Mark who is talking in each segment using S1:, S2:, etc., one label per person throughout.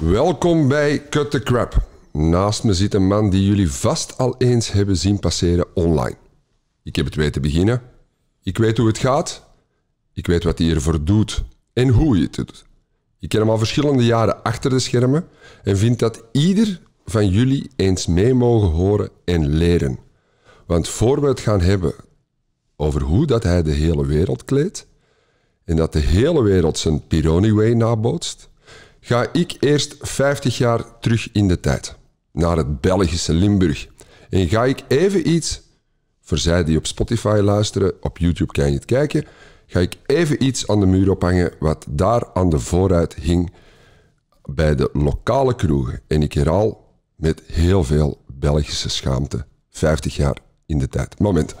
S1: Welkom bij Cut the Crap. Naast me zit een man die jullie vast al eens hebben zien passeren online. Ik heb het weten beginnen. Ik weet hoe het gaat. Ik weet wat hij ervoor doet en hoe hij het doet. Ik ken hem al verschillende jaren achter de schermen en vind dat ieder van jullie eens mee mogen horen en leren. Want voor we het gaan hebben over hoe dat hij de hele wereld kleedt en dat de hele wereld zijn Pironi Way nabootst, ga ik eerst 50 jaar terug in de tijd, naar het Belgische Limburg. En ga ik even iets, voor zij die op Spotify luisteren, op YouTube kan je het kijken, ga ik even iets aan de muur ophangen wat daar aan de vooruit hing bij de lokale kroegen. En ik herhaal met heel veel Belgische schaamte, 50 jaar in de tijd. Moment.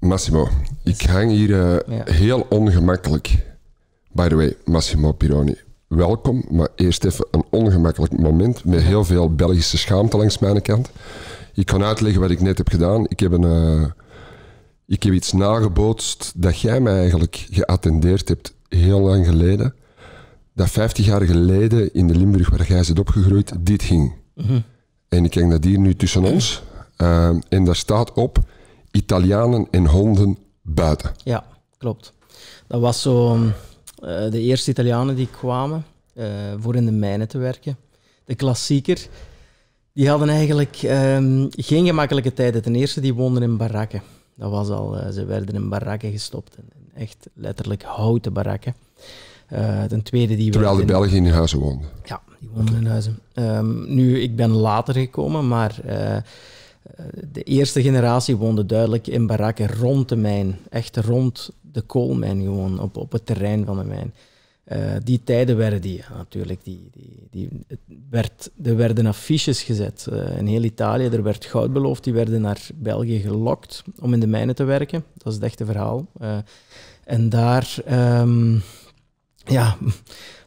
S1: Massimo, ik hang hier eh, heel ongemakkelijk. By the way, Massimo Pironi, welkom. Maar eerst even een ongemakkelijk moment met heel veel Belgische schaamte langs mijn kant. Ik kan uitleggen wat ik net heb gedaan. Ik heb, een, eh, ik heb iets nagebootst dat jij mij eigenlijk geattendeerd hebt heel lang geleden. Dat 50 jaar geleden in de Limburg waar jij zit opgegroeid, dit ging. Mhm. En ik hang dat hier nu tussen ons. Ehm, en daar staat op Italianen en honden buiten.
S2: Ja, klopt. Dat was zo eh, de eerste Italianen die kwamen eh, voor in de mijnen te werken. De klassieker. Die hadden eigenlijk ehm, geen gemakkelijke tijden. Ten eerste, die woonden in barakken. Dat was al, eh, ze werden in barakken gestopt. Echt letterlijk houten barakken. ten tweede, die Terwijl de Belgen in huizen woonden. Ja, die woonden in huizen. Ehm, nu, ik ben later gekomen, maar eh, de eerste generatie woonde duidelijk in barakken rond de mijn. Echt rond de koolmijn gewoon, op, op het terrein van de mijn. Eh, die tijden werden die, natuurlijk. Die, die, die, het werd, er werden affiches gezet uh, in heel Italië. Er werd goud beloofd. Die werden naar België gelokt om in de mijnen te werken. Dat is het echte verhaal. en daar, ehm, ja,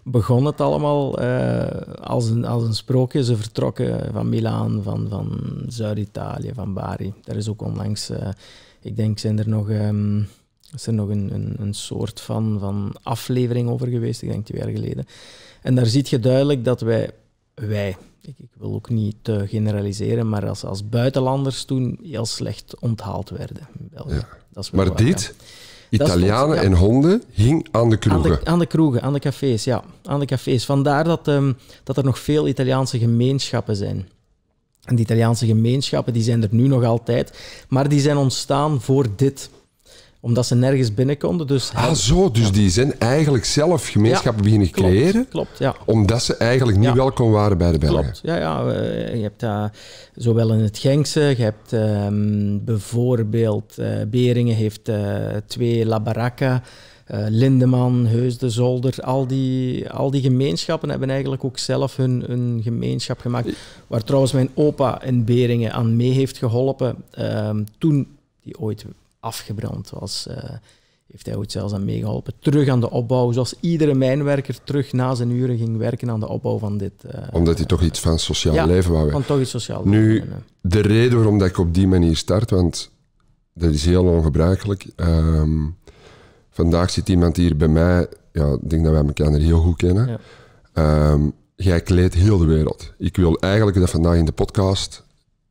S2: begon het allemaal eh, als, een, als een sprookje. Ze vertrokken van Milaan, van, van Zuid-Italië, van Bari. Daar is ook onlangs, eh, ik denk, zijn er nog, um, is er nog een, een, een, soort van, van aflevering over geweest, ik denk twee jaar geleden. En daar zie je duidelijk dat wij, wij ik, ik wil ook niet te generaliseren, maar als, als buitenlanders toen heel slecht onthaald werden in België. Ja. Dat is maar dit?
S1: Italianen en honden hing aan de kroegen.
S2: Aan de, kroegen, aan de cafés, ja. Aan de cafés. Vandaar dat, ehm, dat er nog veel Italiaanse gemeenschappen zijn. En die Italiaanse gemeenschappen die zijn er nu nog altijd, maar die zijn ontstaan voor dit omdat ze nergens binnen konden. Dus ah,
S1: zo. Dus die zijn eigenlijk zelf gemeenschappen beginnen klopt, creëren. Klopt, ja. Omdat ze eigenlijk niet welkom waren bij de Belgen. Klopt,
S2: ja. ja je hebt dat zowel in het Genkse, je hebt ehm, bijvoorbeeld uh, Beringen heeft eh, twee La eh, Lindeman, Heus de Zolder. Al die, al die gemeenschappen hebben eigenlijk ook zelf hun, gemeenschap gemaakt. Waar trouwens mijn opa in Beringen aan mee heeft geholpen. Ehm, toen die ooit afgebrand was. Eh, heeft hij ooit zelfs aan meegeholpen. Terug aan de opbouw, zoals iedere mijnwerker terug na zijn uren ging werken aan de opbouw van dit. Eh,
S1: Omdat hij toch iets van sociaal leven wou. Van toch iets sociaal nu, de reden waarom dat ik op die manier start, want dat is heel ongebruikelijk. Ehm, vandaag zit iemand hier bij mij, ja, ik denk dat wij elkaar heel goed kennen. Ja. Ehm, jij kleedt heel de wereld. Ik wil eigenlijk dat vandaag in de podcast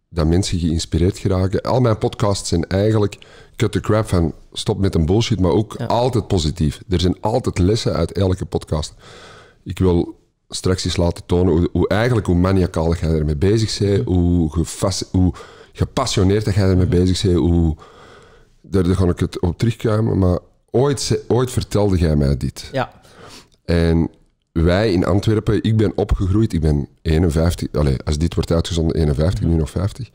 S1: dat mensen geïnspireerd geraken. Al mijn podcasts zijn eigenlijk cut the crap van stop met een bullshit, maar ook altijd positief. Er zijn altijd lessen uit elke podcast. Ik wil straks eens laten tonen hoe, eigenlijk hoe maniacaal jij ermee bezig bent, mhm. hoe, gefas, hoe gepassioneerd dat jij ermee mhm. bezig bent, hoe... Daar, dan ga ik het op terugkomen, maar ooit, ooit vertelde jij mij dit. Ja. En wij in Antwerpen, ik ben opgegroeid, ik ben 51, allez, als dit wordt uitgezonden 51, mhm. nu nog 50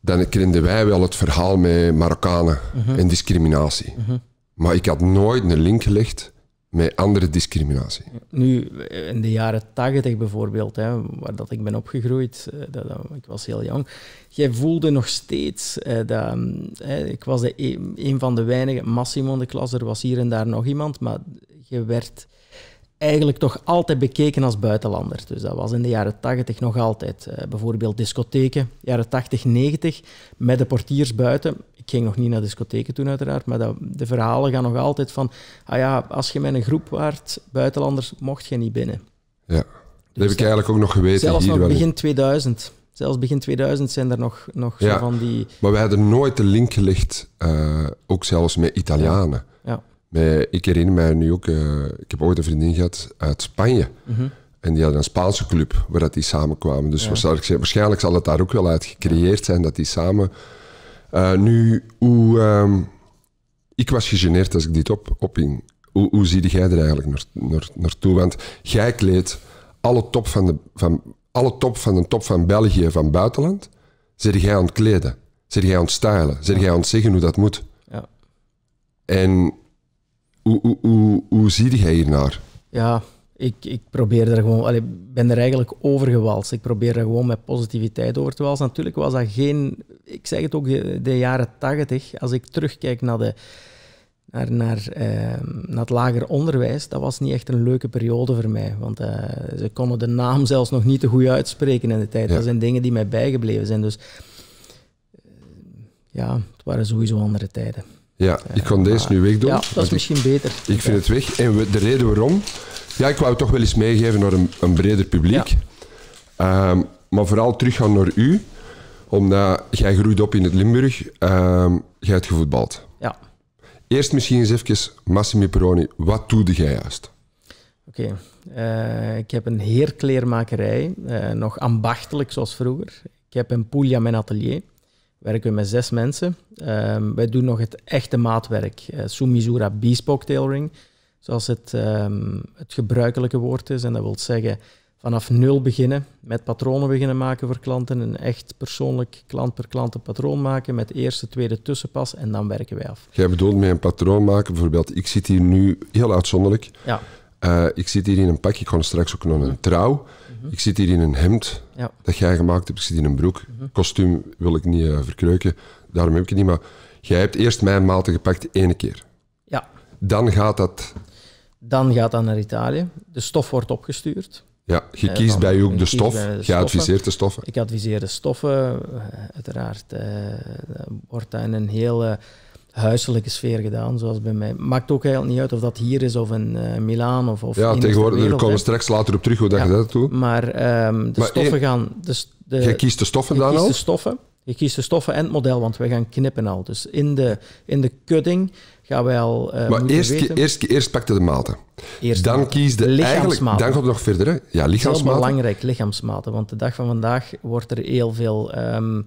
S1: dan kenden wij wel het verhaal met Marokkanen mhm. en discriminatie. Mhm. Maar ik had nooit een link gelegd met andere discriminatie.
S2: Nu, eh, in de jaren tachtig bijvoorbeeld, hè, waar dat ik ben opgegroeid, eh, dat, ik was heel jong, jij voelde nog steeds, eh, dat, mm, ik was e-, een van de weinigen, Massimo in de klas, er was hier en daar nog iemand, maar je werd eigenlijk toch altijd bekeken als buitenlander. Dus dat was in de jaren 80 nog altijd. Eh, bijvoorbeeld discotheken, jaren 80, 90, met de portiers buiten. Ik ging nog niet naar discotheken toen uiteraard, maar dat, de verhalen gaan nog altijd van, ah ja, als je met een groep waart, buitenlanders, mocht je niet binnen.
S1: Ja, dat dus heb ik eigenlijk ook nog geweten. Zelfs hier begin
S2: 2000. Zelfs begin 2000 zijn er nog, nog zo van die...
S1: Maar we hadden nooit de link gelegd, eh, ook zelfs met Italianen. Maar ik herinner mij nu ook, eh, ik heb ooit een vriendin gehad uit Spanje. Mhm. En die had een Spaanse club waar dat die samenkwamen. Dus waarschijnlijk, waarschijnlijk, zal het daar ook wel uit gecreëerd zijn dat die samen. Eh, nu, hoe. Ehm, ik was gegeneerd als ik dit op, oping. Hoe, hoe zie jij er eigenlijk naar, naar, naartoe? Want jij kleedt alle top van de, van, alle top van de top van België van buitenland. Zit jij aan het kleden? Zit jij aan het stylen? Zit jij aan het zeggen hoe dat moet? Ja. En hoe, hoe, zie jij hiernaar?
S2: Ja, ik, ik probeer er gewoon, allee, ben er eigenlijk overgewalst. Ik probeer er gewoon met positiviteit over te walsen. Natuurlijk was dat geen, ik zeg het ook, de, jaren tachtig. Als ik terugkijk naar, de, naar, naar, ehm, naar het lager onderwijs, dat was niet echt een leuke periode voor mij. Want eh, ze konden de naam zelfs nog niet te goed uitspreken in de tijd. Dat zijn dingen die mij bijgebleven zijn. Dus eh, ja, het waren sowieso andere tijden. Ja, ik kon deze nu wegdoen. Ja, dat is misschien beter.
S1: Ik vind het weg. En de reden waarom... Ja, ik wou het toch wel eens meegeven naar een, een breder publiek. Ehm, maar vooral teruggaan naar u. Omdat jij groeit op in het Limburg. Um, jij hebt gevoetbald. Ja. Eerst misschien eens even, Massimo Peroni, wat doe jij juist?
S2: Oké, eh, ik heb een heerkleermakerij, uh, nog ambachtelijk zoals vroeger. Ik heb een Puglia mijn atelier werken we met zes mensen. Ehm, wij doen nog het echte maatwerk. Uh, eh, Sumizura Bespoke Tailoring, zoals het, ehm, het gebruikelijke woord is. En dat wil zeggen vanaf nul beginnen, met patronen beginnen maken voor klanten. Een echt persoonlijk klant per klant een patroon maken met eerste, tweede tussenpas en dan werken wij af.
S1: Jij bedoelt met een patroon maken, bijvoorbeeld, ik zit hier nu heel uitzonderlijk. Ja. Eh, ik zit hier in een pakje, ik ga straks ook nog een mhm. trouw. Mhm. Ik zit hier in een hemd ja. dat jij gemaakt hebt. Ik zit in een broek. Mhm. Kostuum wil ik niet uh, verkreuken. Daarom heb ik het niet. Maar jij hebt eerst mijn maten gepakt één keer. Ja. Dan gaat dat...
S2: Dan gaat dat naar Italië. De stof wordt opgestuurd. Ja, je eh, kiest bij je ook de stof. De je adviseert de stoffen. Ik adviseer de stoffen. Eh, uiteraard wordt dat in een heel huiselijke sfeer gedaan, zoals bij mij. Maakt ook eigenlijk niet uit of dat hier is of in uh, Milaan of, of Ja, tegenwoordig, daar komen we straks
S1: later op terug hoe dat je dat doet.
S2: Maar ehm, de stoffen eh, gaan... De, de, je kiest de stoffen dan kiest al? de stoffen. Je kiest de stoffen en het model, want wij gaan knippen al. Dus in de, in de cutting gaan wij al. Eh, maar eerst, weten. eerst,
S1: eerst pakte de maten. Eerst dan kies de eigenlijk. Dan gaat het nog verder. Hè? Ja, lichaamsmaten. Heel belangrijk,
S2: lichaamsmaten. Want de dag van vandaag wordt er heel veel. Ehm,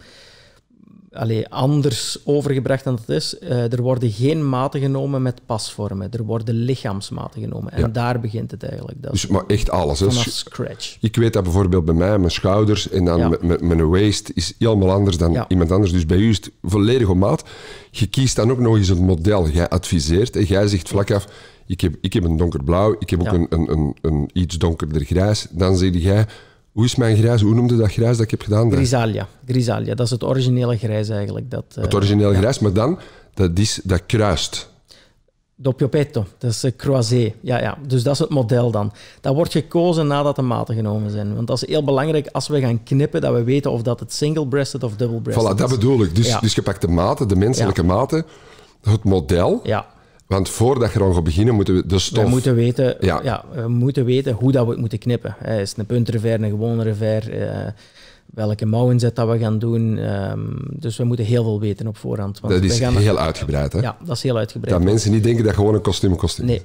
S2: allee, anders overgebracht dan dat is. Eh, er worden geen maten genomen met pasvormen. Er worden lichaamsmaten genomen. En daar begint het eigenlijk. dus, maar echt alles. Hè? scratch.
S1: Ik weet dat bijvoorbeeld bij mij, mijn schouders en dan mijn waist is helemaal anders dan iemand anders. Dus bij u is het volledig op maat. Je kiest dan ook nog eens een model. Jij adviseert en jij zegt vlak af... Ik heb, ik heb een donkerblauw, ik heb ook een, een, een, een iets donkerder grijs. Dan zeg jij
S2: hoe is mijn grijs? Hoe noemde dat grijs dat ik heb gedaan? Grisalia. Grisalia, dat is het originele grijs eigenlijk. Dat, eh, het originele grijs,
S1: maar dan, dat, is, dat kruist.
S2: Doppio petto, dat is eh, croisé. Ja, ja. Dus dat is het model dan. Dat wordt gekozen nadat de maten genomen zijn. Want dat is heel belangrijk als we gaan knippen, dat we weten of dat het single-breasted of double-breasted voilà, is. Voilà, dat bedoel ik. Dus, dus
S1: je pakt de maten, de menselijke maten, het model. Ja. Want voordat je dan gaat beginnen, moeten we de stof... We moeten weten,
S2: ja. we moeten weten hoe dat we het moeten knippen. Eh, is het een puntrever, een gewone rever? Uh, eh, welke zet dat we gaan doen. Ehm, dus we moeten heel veel weten op voorhand. Want dat is heel uitgebreid, hè? Ja, dat is heel uitgebreid. Dat mensen
S1: niet denken dat gewoon een kostuum kostuum
S2: Nee.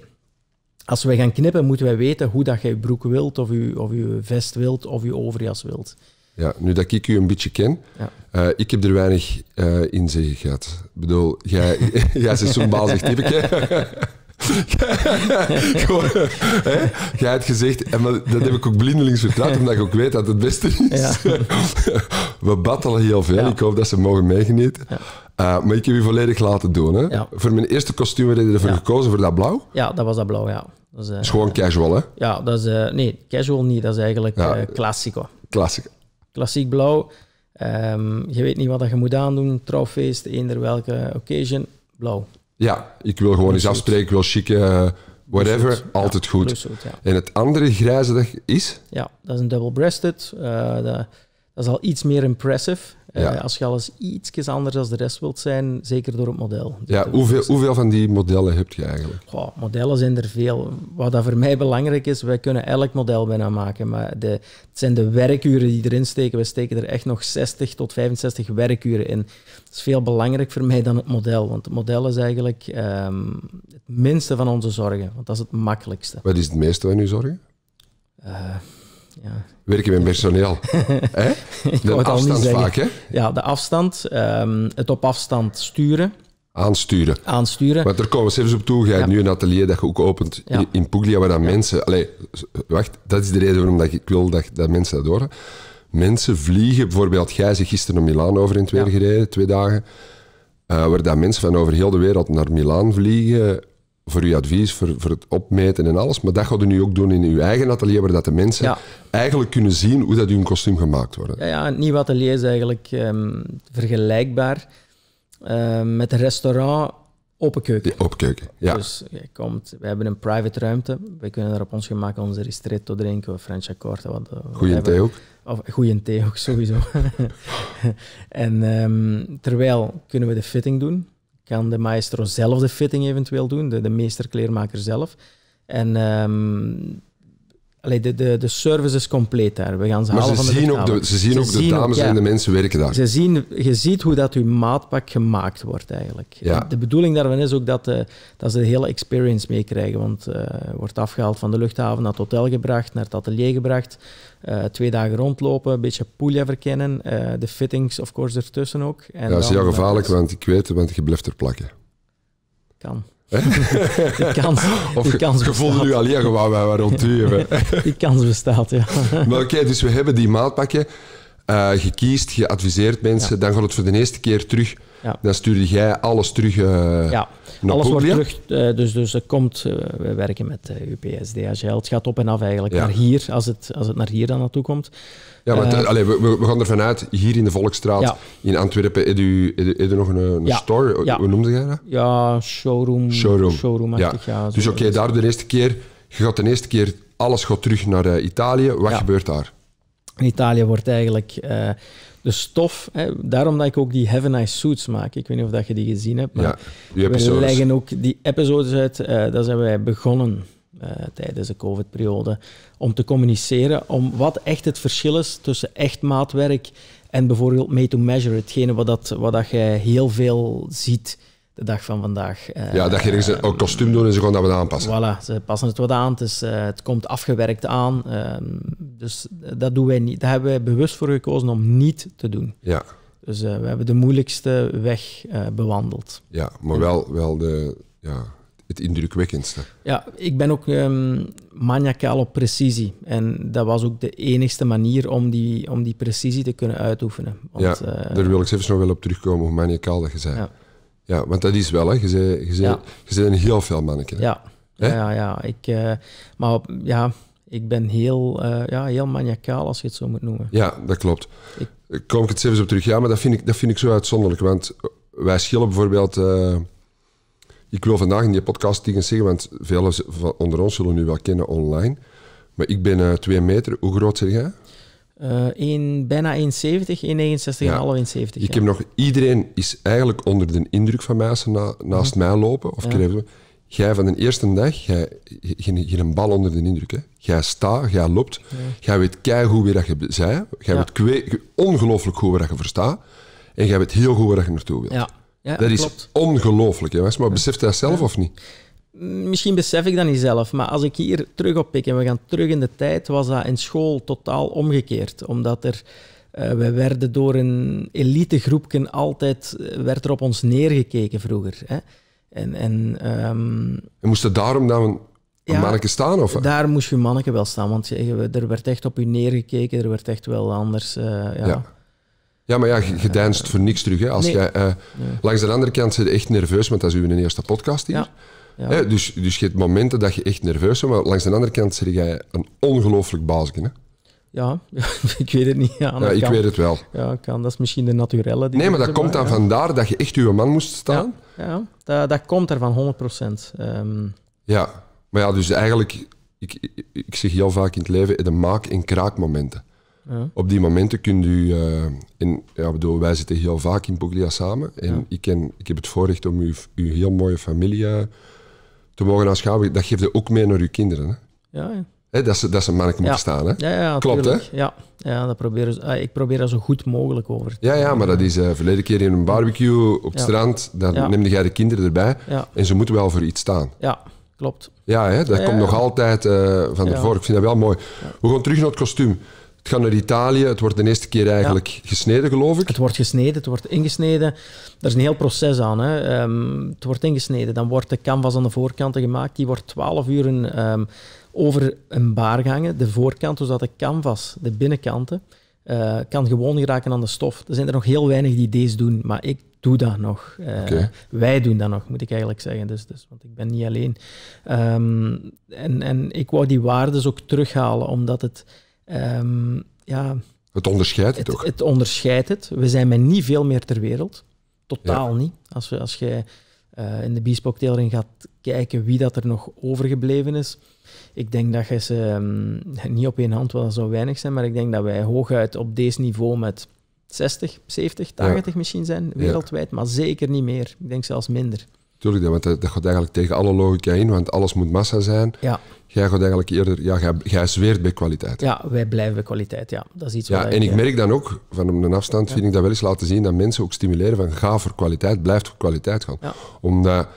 S2: Als we gaan knippen, moeten wij weten hoe dat je je broek wilt, of je, of je vest wilt, of je overjas wilt.
S1: Ja, nu dat ik u een beetje ken, ja. Eh, ik heb er weinig uh, in zeggen gehad. Ik bedoel, jij, jij baas, zegt, heb ik Jij hebt gezegd, en dat heb ik ook blindelings verteld, omdat ik ook weet dat het beste
S2: is. Ja.
S1: We battelen heel veel, ik hoop dat ze mogen meegenieten. Eh, maar ik heb je volledig laten doen. Hè? Voor mijn eerste kostuum heb je ervoor gekozen, voor dat blauw?
S2: Ja, dat was dat blauw, ja. Dat is, is gewoon casual, hè? Ja, dat is... nee, casual niet, dat is eigenlijk classico. Classico. Klassiek blauw. Ehm, je weet niet wat je moet aandoen. Trouwfeest, eender welke occasion, blauw.
S1: Ja, ik wil gewoon eens afspreken, wil chic, eh, whatever, altijd goed. En het andere grijze dag is?
S2: Ja, dat is een double-breasted. Eh, dat, is al iets meer impressive. Ja. Eh, als je alles iets anders dan de rest wilt zijn, zeker door het model. Ja, hoeveel,
S1: hoeveel van die modellen heb je eigenlijk?
S2: modellen zijn er veel. Wat dat voor mij belangrijk is, wij kunnen elk model bijna maken, maar de, het zijn de werkuren die erin steken. We steken er echt nog 60 tot 65 werkuren in. Dat is veel belangrijker voor mij dan het model, want het model is eigenlijk ehm, het minste van onze zorgen, want dat is het makkelijkste. Wat
S1: is het meeste van uw zorgen?
S2: Eh, ja.
S1: Werken met personeel.
S2: hè? de afstand vaak, hè? Ja, de afstand. Ehm, het op afstand sturen. Aansturen. Aansturen. Want er komen zelfs op toe. Je nu een atelier dat je
S1: ook opent in Puglia, waar dan mensen... Allee, wacht, dat is de reden waarom dat ik wil dat, mensen dat horen. Mensen vliegen, bijvoorbeeld jij ze gisteren naar Milaan over in twee gereden, twee dagen. Uh, waar mensen van over heel de wereld naar Milaan vliegen voor uw advies, voor, voor het opmeten en alles. Maar dat gaat u nu ook doen in uw eigen atelier, waar dat de mensen eigenlijk kunnen zien hoe dat hun kostuum gemaakt wordt. Ja, ja,
S2: het atelier is eigenlijk ehm, vergelijkbaar ehm, met een restaurant open keuken. Ja, open keuken, ja. Dus komt, we hebben een private ruimte. We kunnen daar op ons gemaakt onze ristretto drinken of French Wat, eh, goeie thee ook. Of goeie thee ook, sowieso. en ehm, terwijl kunnen we de fitting doen kan de maestro zelf de fitting eventueel doen, de, de meesterkleermaker zelf. En ehm, Allee, de, de, de service is compleet daar. We gaan ze halen van de zien, ook de, ze zien ook de dames en de mensen werken daar. Ze zien, je ziet hoe dat uw maatpak gemaakt wordt eigenlijk. Ja. De bedoeling daarvan is ook dat, eh dat ze de hele experience meekrijgen. Want uh, wordt afgehaald van de luchthaven naar het hotel gebracht, naar het atelier gebracht. Eh, twee dagen rondlopen, een beetje poelje verkennen. Eh, de fittings, of course, ertussen ook. En ja, dat is heel gevaarlijk,
S1: want ik weet, want je blijft er plakken.
S2: Kan. Ik kans, of die kans nu al, ja, gewoon
S1: wij waren ontduwen.
S2: die kans bestaat, ja. maar oké, dus
S1: we hebben die maatpakken. Uh, eh, gekiest, geadviseerd mensen, dan gaat het voor de eerste keer terug. Ja. Dan stuurde jij alles terug uh, ja, alles wordt terug.
S2: Eh, dus, dus het komt, we werken met UPS, DHL, het gaat op en af eigenlijk. Naar hier, als het, als het naar hier dan naartoe komt. Ja, maar
S1: eh. we, we, gaan er vanuit hier in de Volksstraat in Antwerpen, heb je, nog een, een store? Ja. Hoe noemde jij dat?
S2: Ja, showroom. Showroom. showroom ja. dus oké,
S1: daar de eerste keer, je gaat de eerste keer, alles gaat terug naar eh, Italië. Wat gebeurt daar?
S2: In Italië wordt eigenlijk eh, de stof, hè, daarom dat ik ook die Heaven Eye Suits maak. Ik weet niet of dat je die gezien hebt, maar ja, die we leggen ook die episodes uit. daar zijn wij begonnen eh, tijdens de COVID-periode. Om te communiceren om wat echt het verschil is tussen echt maatwerk en bijvoorbeeld made-to-measure. Hetgene wat, dat, wat dat jij heel veel ziet de dag van vandaag. Eh, ja, dat je ergens
S1: een kostuum doen en ze gewoon dat wat aanpassen.
S2: Voilà, ze passen het wat aan. Het, eh, het komt afgewerkt aan. Ehm, dus dat doen wij niet. Daar hebben wij bewust voor gekozen om niet te doen. Ja. Dus we hebben de moeilijkste weg bewandeld. Ja, maar
S1: wel, wel de... Ja het indrukwekkendste.
S2: Ja, ik ben ook um, maniacaal op precisie. En dat was ook de enigste manier om die, om die precisie te kunnen uitoefenen. Want, ja, eh, daar
S1: wil ik zelfs nog wel op terugkomen, hoe maniacaal dat je zei. Ja. ja. want dat is wel, hè. Je zei, je zei, je zei een heel veel manneke. Ja.
S2: ja, ja, Ik, eh, maar ja, ik ben heel, uh, ja, heel maniacaal, als je het zo moet noemen.
S1: Ja, dat klopt. Ik... Kom ik het zelfs op terug. Ja, maar dat vind ik, dat vind ik zo uitzonderlijk, want wij schillen bijvoorbeeld ik wil vandaag in die podcast dingen zeggen, want velen onder ons zullen nu wel kennen online. Maar ik ben uh, twee meter. Hoe groot zeg jij?
S2: Uh, een, bijna 1,70, 1,69 en 1,70. Ik heb
S1: nog... Iedereen is eigenlijk onder de indruk van mij na, mhm. naast mij lopen. Of krijgen Jij van de eerste dag, jij, geen, geen bal onder de indruk. Hè. Jij staat, jij loopt. Jij weet hoe dat je zei. Jij weet ongelooflijk goed waar je verstaat. En jij weet heel goed waar je naartoe wilt.
S2: Ja. Ja, dat is
S1: ongelooflijk, hè, maar beseft hij zelf of niet?
S2: Misschien besef ik dat niet zelf, maar als ik hier terug op en we gaan terug in de tijd, was dat in school totaal omgekeerd. Omdat er, eh, we werden door een elite groepje altijd, eh, werd er op ons neergekeken vroeger. Hè. En, en, um, ehm,
S1: moesten daarom dan
S2: een, ja, manneke staan? Of? Daar moest je manneke wel staan, want er werd echt op u neergekeken, er werd echt wel anders. Eh, ja.
S1: Ja, maar ja, je, gedanst voor niks terug. Hè. Als jij, eh, Langs de andere kant zit je echt nerveus, want dat is uw eerste podcast hier. Ja. Hè, dus, dus je hebt momenten dat je echt nerveus bent, maar langs de andere kant zit jij een ongelooflijk baas. Hè?
S2: Ja, ik weet het niet. Ja, ja ik weet het wel. Ja, kan. Dat is misschien de naturelle. Die nee, maar dat komt dan vandaar
S1: dat je echt uw man moest staan?
S2: Ja, Dat, dat, komt van 100%. Um. Ehm. Ja,
S1: maar ja, dus eigenlijk, ik, ik, ik zeg heel vaak in het leven, de maak- en kraakmomenten. Op die momenten kunt u, en, eh, ja, bedoel, wij zitten heel vaak in Puglia samen en ik, ken, ik heb het voorrecht om uw, uw heel mooie familie eh, te mogen aanschouwen. Dat geeft u ook mee naar uw kinderen. Hè? Ja, ja. dat, ze, dat ze moeten staan. Hè? Klopt, hè?
S2: Ja, ja dat proberen, dus, ah, ik probeer daar zo goed mogelijk over te Ja, ja maar dat
S1: is uh, verleden keer in een barbecue op het strand. Dan neemde jij de kinderen erbij en ze moeten wel voor iets staan.
S2: Ja, klopt.
S1: Ja, hè, dat komt nog altijd van de vork. Ik vind dat wel mooi. We gaan terug naar het kostuum. Het naar Italië. Het wordt de eerste keer eigenlijk gesneden,
S2: geloof ik. Het wordt gesneden, het wordt ingesneden. Er is een heel proces aan. Hè. Ehm, het wordt ingesneden. Dan wordt de canvas aan de voorkanten gemaakt. Die wordt 12 uur ehm, over een baar gangen. De voorkant, zodat dus de canvas, de binnenkanten, eh, kan gewoon geraken aan de stof. Er zijn er nog heel weinig die deze doen, maar ik doe dat nog. Eh, wij doen dat nog, moet ik eigenlijk zeggen. Dus, dus, want ik ben niet alleen. Ehm, en, en ik wou die waardes ook terughalen, omdat het Ehm, ja,
S1: het onderscheidt het, het,
S2: Het onderscheidt het. We zijn met niet veel meer ter wereld. Totaal niet. Als, we, als je eh, in de Bespoke Tailoring gaat kijken wie dat er nog overgebleven is, ik denk dat je ze ehm, niet op één hand, wel zo weinig zijn, maar ik denk dat wij hooguit op deze niveau met 60, 70, 80 misschien zijn, wereldwijd, maar zeker niet meer. Ik denk zelfs minder.
S1: Tuurlijk, want dat, gaat eigenlijk tegen alle logica in, want alles moet massa zijn. Ja. Jij gaat eigenlijk eerder, ja, jij, jij zweert bij kwaliteit.
S2: Ja, wij blijven bij kwaliteit, ja. Dat is iets ja, en ik, eh, merk dan
S1: ook, van een afstand vind ik dat wel eens laten zien, dat mensen ook stimuleren van ga voor kwaliteit, blijf voor kwaliteit gaan. Ja. Omdat,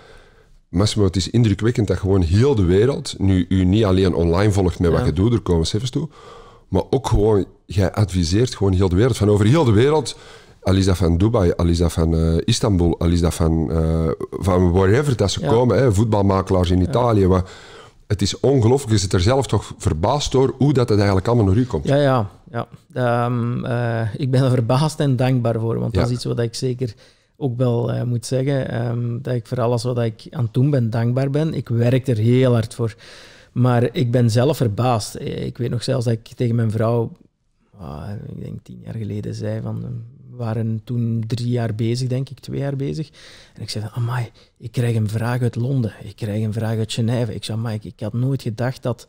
S1: Massimo, het is indrukwekkend dat gewoon heel de wereld nu u niet alleen online volgt met wat je doet, er komen cijfers toe, maar ook gewoon, jij adviseert gewoon heel de wereld. Van over heel de wereld Alisa van Dubai, Alisa van eh, Istanbul, Alisa van, uh, van wherever dat ze komen, hè, voetbalmakelaars in Italië. Maar het is ongelooflijk, je zit er zelf toch verbaasd door hoe dat het eigenlijk allemaal naar u komt.
S2: Ja, ja. ja. Ehm, eh, ik ben er verbaasd en dankbaar voor, want dat is iets wat ik zeker ook wel moet zeggen. Ehm, dat ik voor alles wat ik aan het doen ben, dankbaar ben. Ik werk er heel hard voor. Maar ik ben zelf verbaasd. Ik weet nog zelfs dat ik tegen mijn vrouw, ah, ik denk tien jaar geleden, zei van waren toen drie jaar bezig, denk ik, twee jaar bezig. En ik zei, amai, ik krijg een vraag uit Londen, ik krijg een vraag uit Genève. Ik zei, amai, ik, ik had nooit gedacht dat,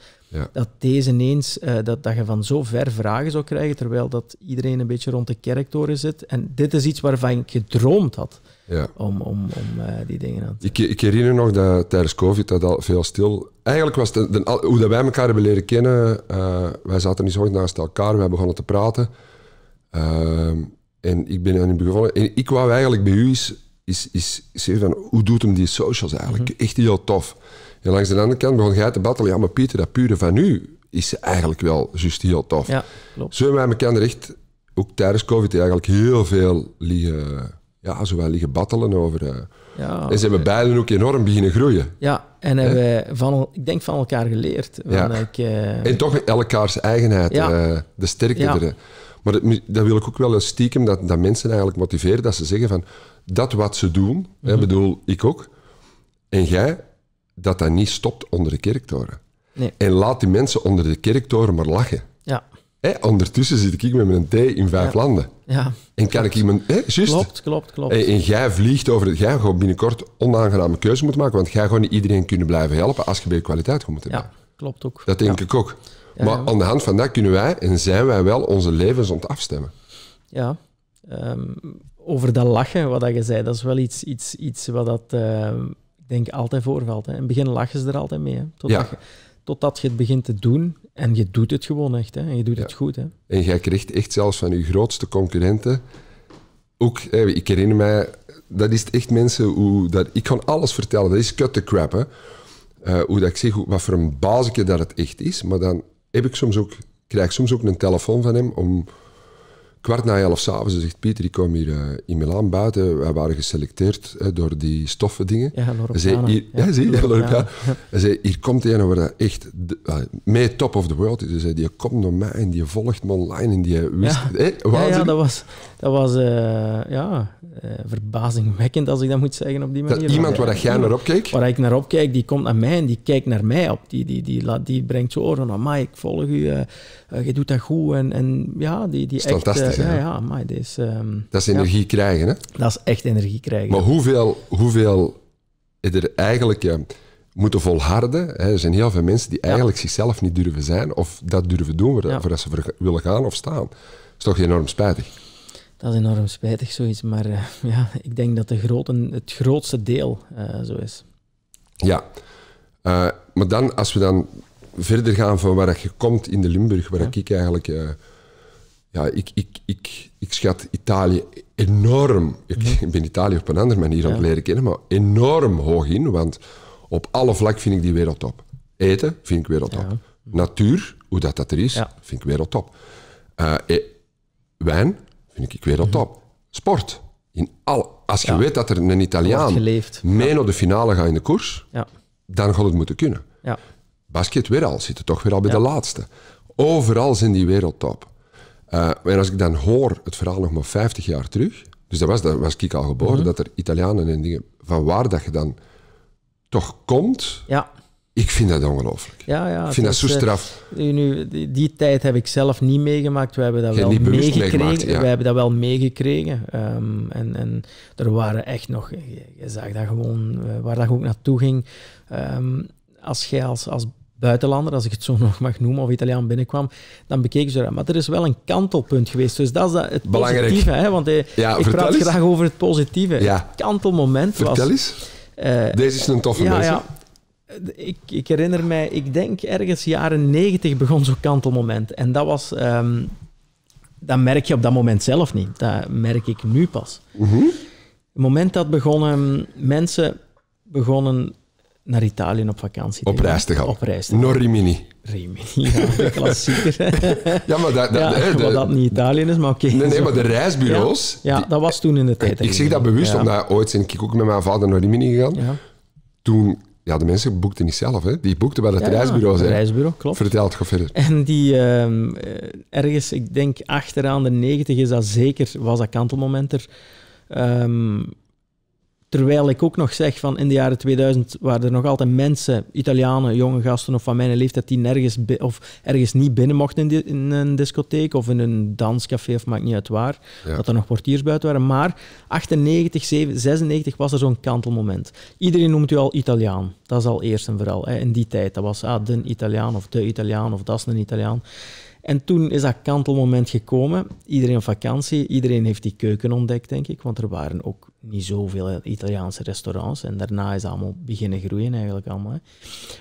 S2: dat deze ineens, eh, dat, dat je van zo ver vragen zou krijgen, terwijl dat iedereen een beetje rond de kerktoren zit. En dit is iets waarvan ik gedroomd had. Ja. om, om, om eh, die dingen aan
S1: te ik, ik herinner nog dat tijdens COVID dat al veel stil... Eigenlijk was de, hoe dat wij elkaar hebben leren kennen... Eh, wij zaten niet zo naast elkaar, we hebben begonnen te praten. Ehm, en ik ben aan hem begonnen. En ik wou eigenlijk bij u is, is, is, van, hoe doet hem die socials eigenlijk? Mhm. Echt heel tof. En langs de andere kant begon jij te battelen. Ja, maar Pieter, dat pure van u is eigenlijk wel juist heel tof. Ja, klopt. Zo hebben wij elkaar echt, ook tijdens COVID, eigenlijk heel veel liggen, ja, zowel battelen over... Eh, ja, en ze hebben eh, beiden ook enorm beginnen groeien.
S2: Ja, en hebben we van, ik denk van elkaar geleerd. Ja. Ik, eh, en
S1: toch elkaars eigenheid, de sterkte. Ja. Maar dat, dat, wil ik ook wel eens stiekem, dat, dat mensen eigenlijk motiveren, dat ze zeggen van, dat wat ze doen, mhm. bedoel, ik ook, en jij, dat dat niet stopt onder de kerktoren. Nee. En laat die mensen onder de kerktoren maar lachen. Ja. Hè, ondertussen zit ik met mijn thee in vijf landen. Ja. En kan ik iemand... Hè, Klopt,
S2: klopt, klopt. En,
S1: jij vliegt over... Het, jij gaat binnenkort onaangename keuze moeten maken, want jij gaat niet iedereen kunnen blijven helpen als je bij kwaliteit moet hebben. ja. Klopt ook. Dat denk ik ook. Maar aan de hand van dat kunnen wij en zijn wij wel onze levens ontafstemmen.
S2: afstemmen. Ja. Ehm, over dat lachen, wat dat je zei, dat is wel iets, iets, iets wat dat, ehm, ik denk altijd voorvalt. Hè. In het begin lachen ze er altijd mee. Totdat, je, je het begint te doen en je doet het gewoon echt. Hè. En je doet het goed. Hè.
S1: En jij krijgt echt zelfs van je grootste concurrenten ook, ik herinner mij, dat is echt mensen hoe dat, ik kan alles vertellen, dat is cut crap. Hè. Eh, hoe dat ik zeg, hoe, wat voor een bazekje dat het echt is, maar dan heb ik soms ook, krijg soms ook een telefoon van hem om kwart na elf s'avonds zegt Pieter, ik kom hier eh, in Milaan buiten. Wij waren geselecteerd door die stoffen dingen. ja, ja, zie, dat Hij zei, hier komt een waar dat echt eh, mee top of the world is. zei, die komt naar mij en die volgt me online en die wist... Ja, dat
S2: was, dat was eh, ja, verbazingwekkend, als ik dat moet zeggen, op die manier. iemand waar dat jij naar opkeek? Waar ik naar opkijk, die komt naar mij en die kijkt naar mij op. Die, die, die, die, brengt zo over van, ik volg u, je doet dat goed. En, en ja, die, die echt... Ja, ja, maar dit is... Ehm, dat is energie krijgen, hè? Dat is echt energie krijgen. Maar
S1: hoeveel, hoeveel er eigenlijk eh, moeten volharden... Hè? Er zijn heel veel mensen die eigenlijk zichzelf niet durven zijn of dat durven doen voor dat ze willen gaan of staan. Dat is toch enorm spijtig?
S2: Dat is enorm spijtig, zoiets. Maar eh, ja, ik denk dat de grote, het grootste deel eh, zo is.
S1: Ja. maar dan, als we dan verder gaan van waar je komt in de Limburg, waar ik eigenlijk ja, ik, ik, ik, ik schat Italië enorm. Ik ben Italië op een andere manier aan het leren kennen, maar enorm hoog in. Want op alle vlak vind ik die wereld top. Eten vind ik wereldtop. Natuur, hoe dat, dat er is, vind ik wereldtop. Eh, eh, wijn vind ik wereldtop. Mhm. Sport. In al, als je weet dat er een Italiaan mee naar de finale gaat in de koers, dan gaat het moeten kunnen. Basket weer al, zitten toch weer al bij de laatste. Overal zijn die wereldtop. Uh, eh, en als ik dan hoor het verhaal nog maar 50 jaar terug, dus dat was, dat was ik al geboren, mhm. dat er Italianen en dingen, van waar dat je dan toch komt, ja. ik vind dat ongelooflijk. Ja, ja, ik vind dat zo eh, straf.
S2: nu, die, tijd heb ik zelf niet meegemaakt, we hebben dat, wel meegekregen. ja. we hebben dat wel meegekregen. Ehm, en, en er waren echt nog, je, zag dat gewoon, eh, waar dat ook naartoe ging. Ehm, als jij als, als buitenlander, als ik het zo nog mag noemen, of Italiaan binnenkwam, dan bekeken ze dat. Maar er is wel een kantelpunt geweest. Dus dat is het positieve. Hè? Want ik praat graag over het positieve. Het kantelmoment vertel was... Vertel eens. Eh, Deze is een toffe ja, ja. Ik, ik, herinner mij, ik denk ergens jaren negentig begon zo'n kantelmoment. En dat was... Um, dat merk je op dat moment zelf niet. Dat merk ik nu pas. Het mhm. moment dat begonnen mensen begonnen naar Italië op vakantie. Op reis te gaan. Op reis te gaan. Naar
S1: Rimini. ja, klassieker. ja, maar dat, dat, dat
S2: niet Italië is, maar oké. nee, nee, maar de reisbureaus... Ja, dat was toen in de tijd. Ik, zeg dat bewust, omdat
S1: ooit ben ik ook met mijn vader naar Rimini gegaan. Toen... Ja, de mensen boekten niet zelf, hè. Die boekten bij het reisbureau. Ja, reisbureau, klopt. Vertel het, verder.
S2: En die... Ehm, eh, ergens, ik denk achteraan de negentig is dat zeker, was dat kantelmoment er... Ehm, Terwijl ik ook nog zeg van in de jaren 2000 waren er nog altijd mensen, Italianen, jonge gasten of van mijn leeftijd, die nergens of ergens niet binnen mochten in, een discotheek of in een danscafé of maakt niet uit waar. Dat er nog portiers buiten waren. Maar 98, 96 was er zo'n kantelmoment. Iedereen noemt u al Italiaan. Dat is al eerst en vooral. Hè. In die tijd, dat was ah, de Italiaan of de Italiaan of dat is een Italiaan. En toen is dat kantelmoment gekomen. Iedereen op vakantie, iedereen heeft die keuken ontdekt, denk ik. Want er waren ook niet zoveel Italiaanse restaurants. En daarna is allemaal beginnen groeien eigenlijk allemaal.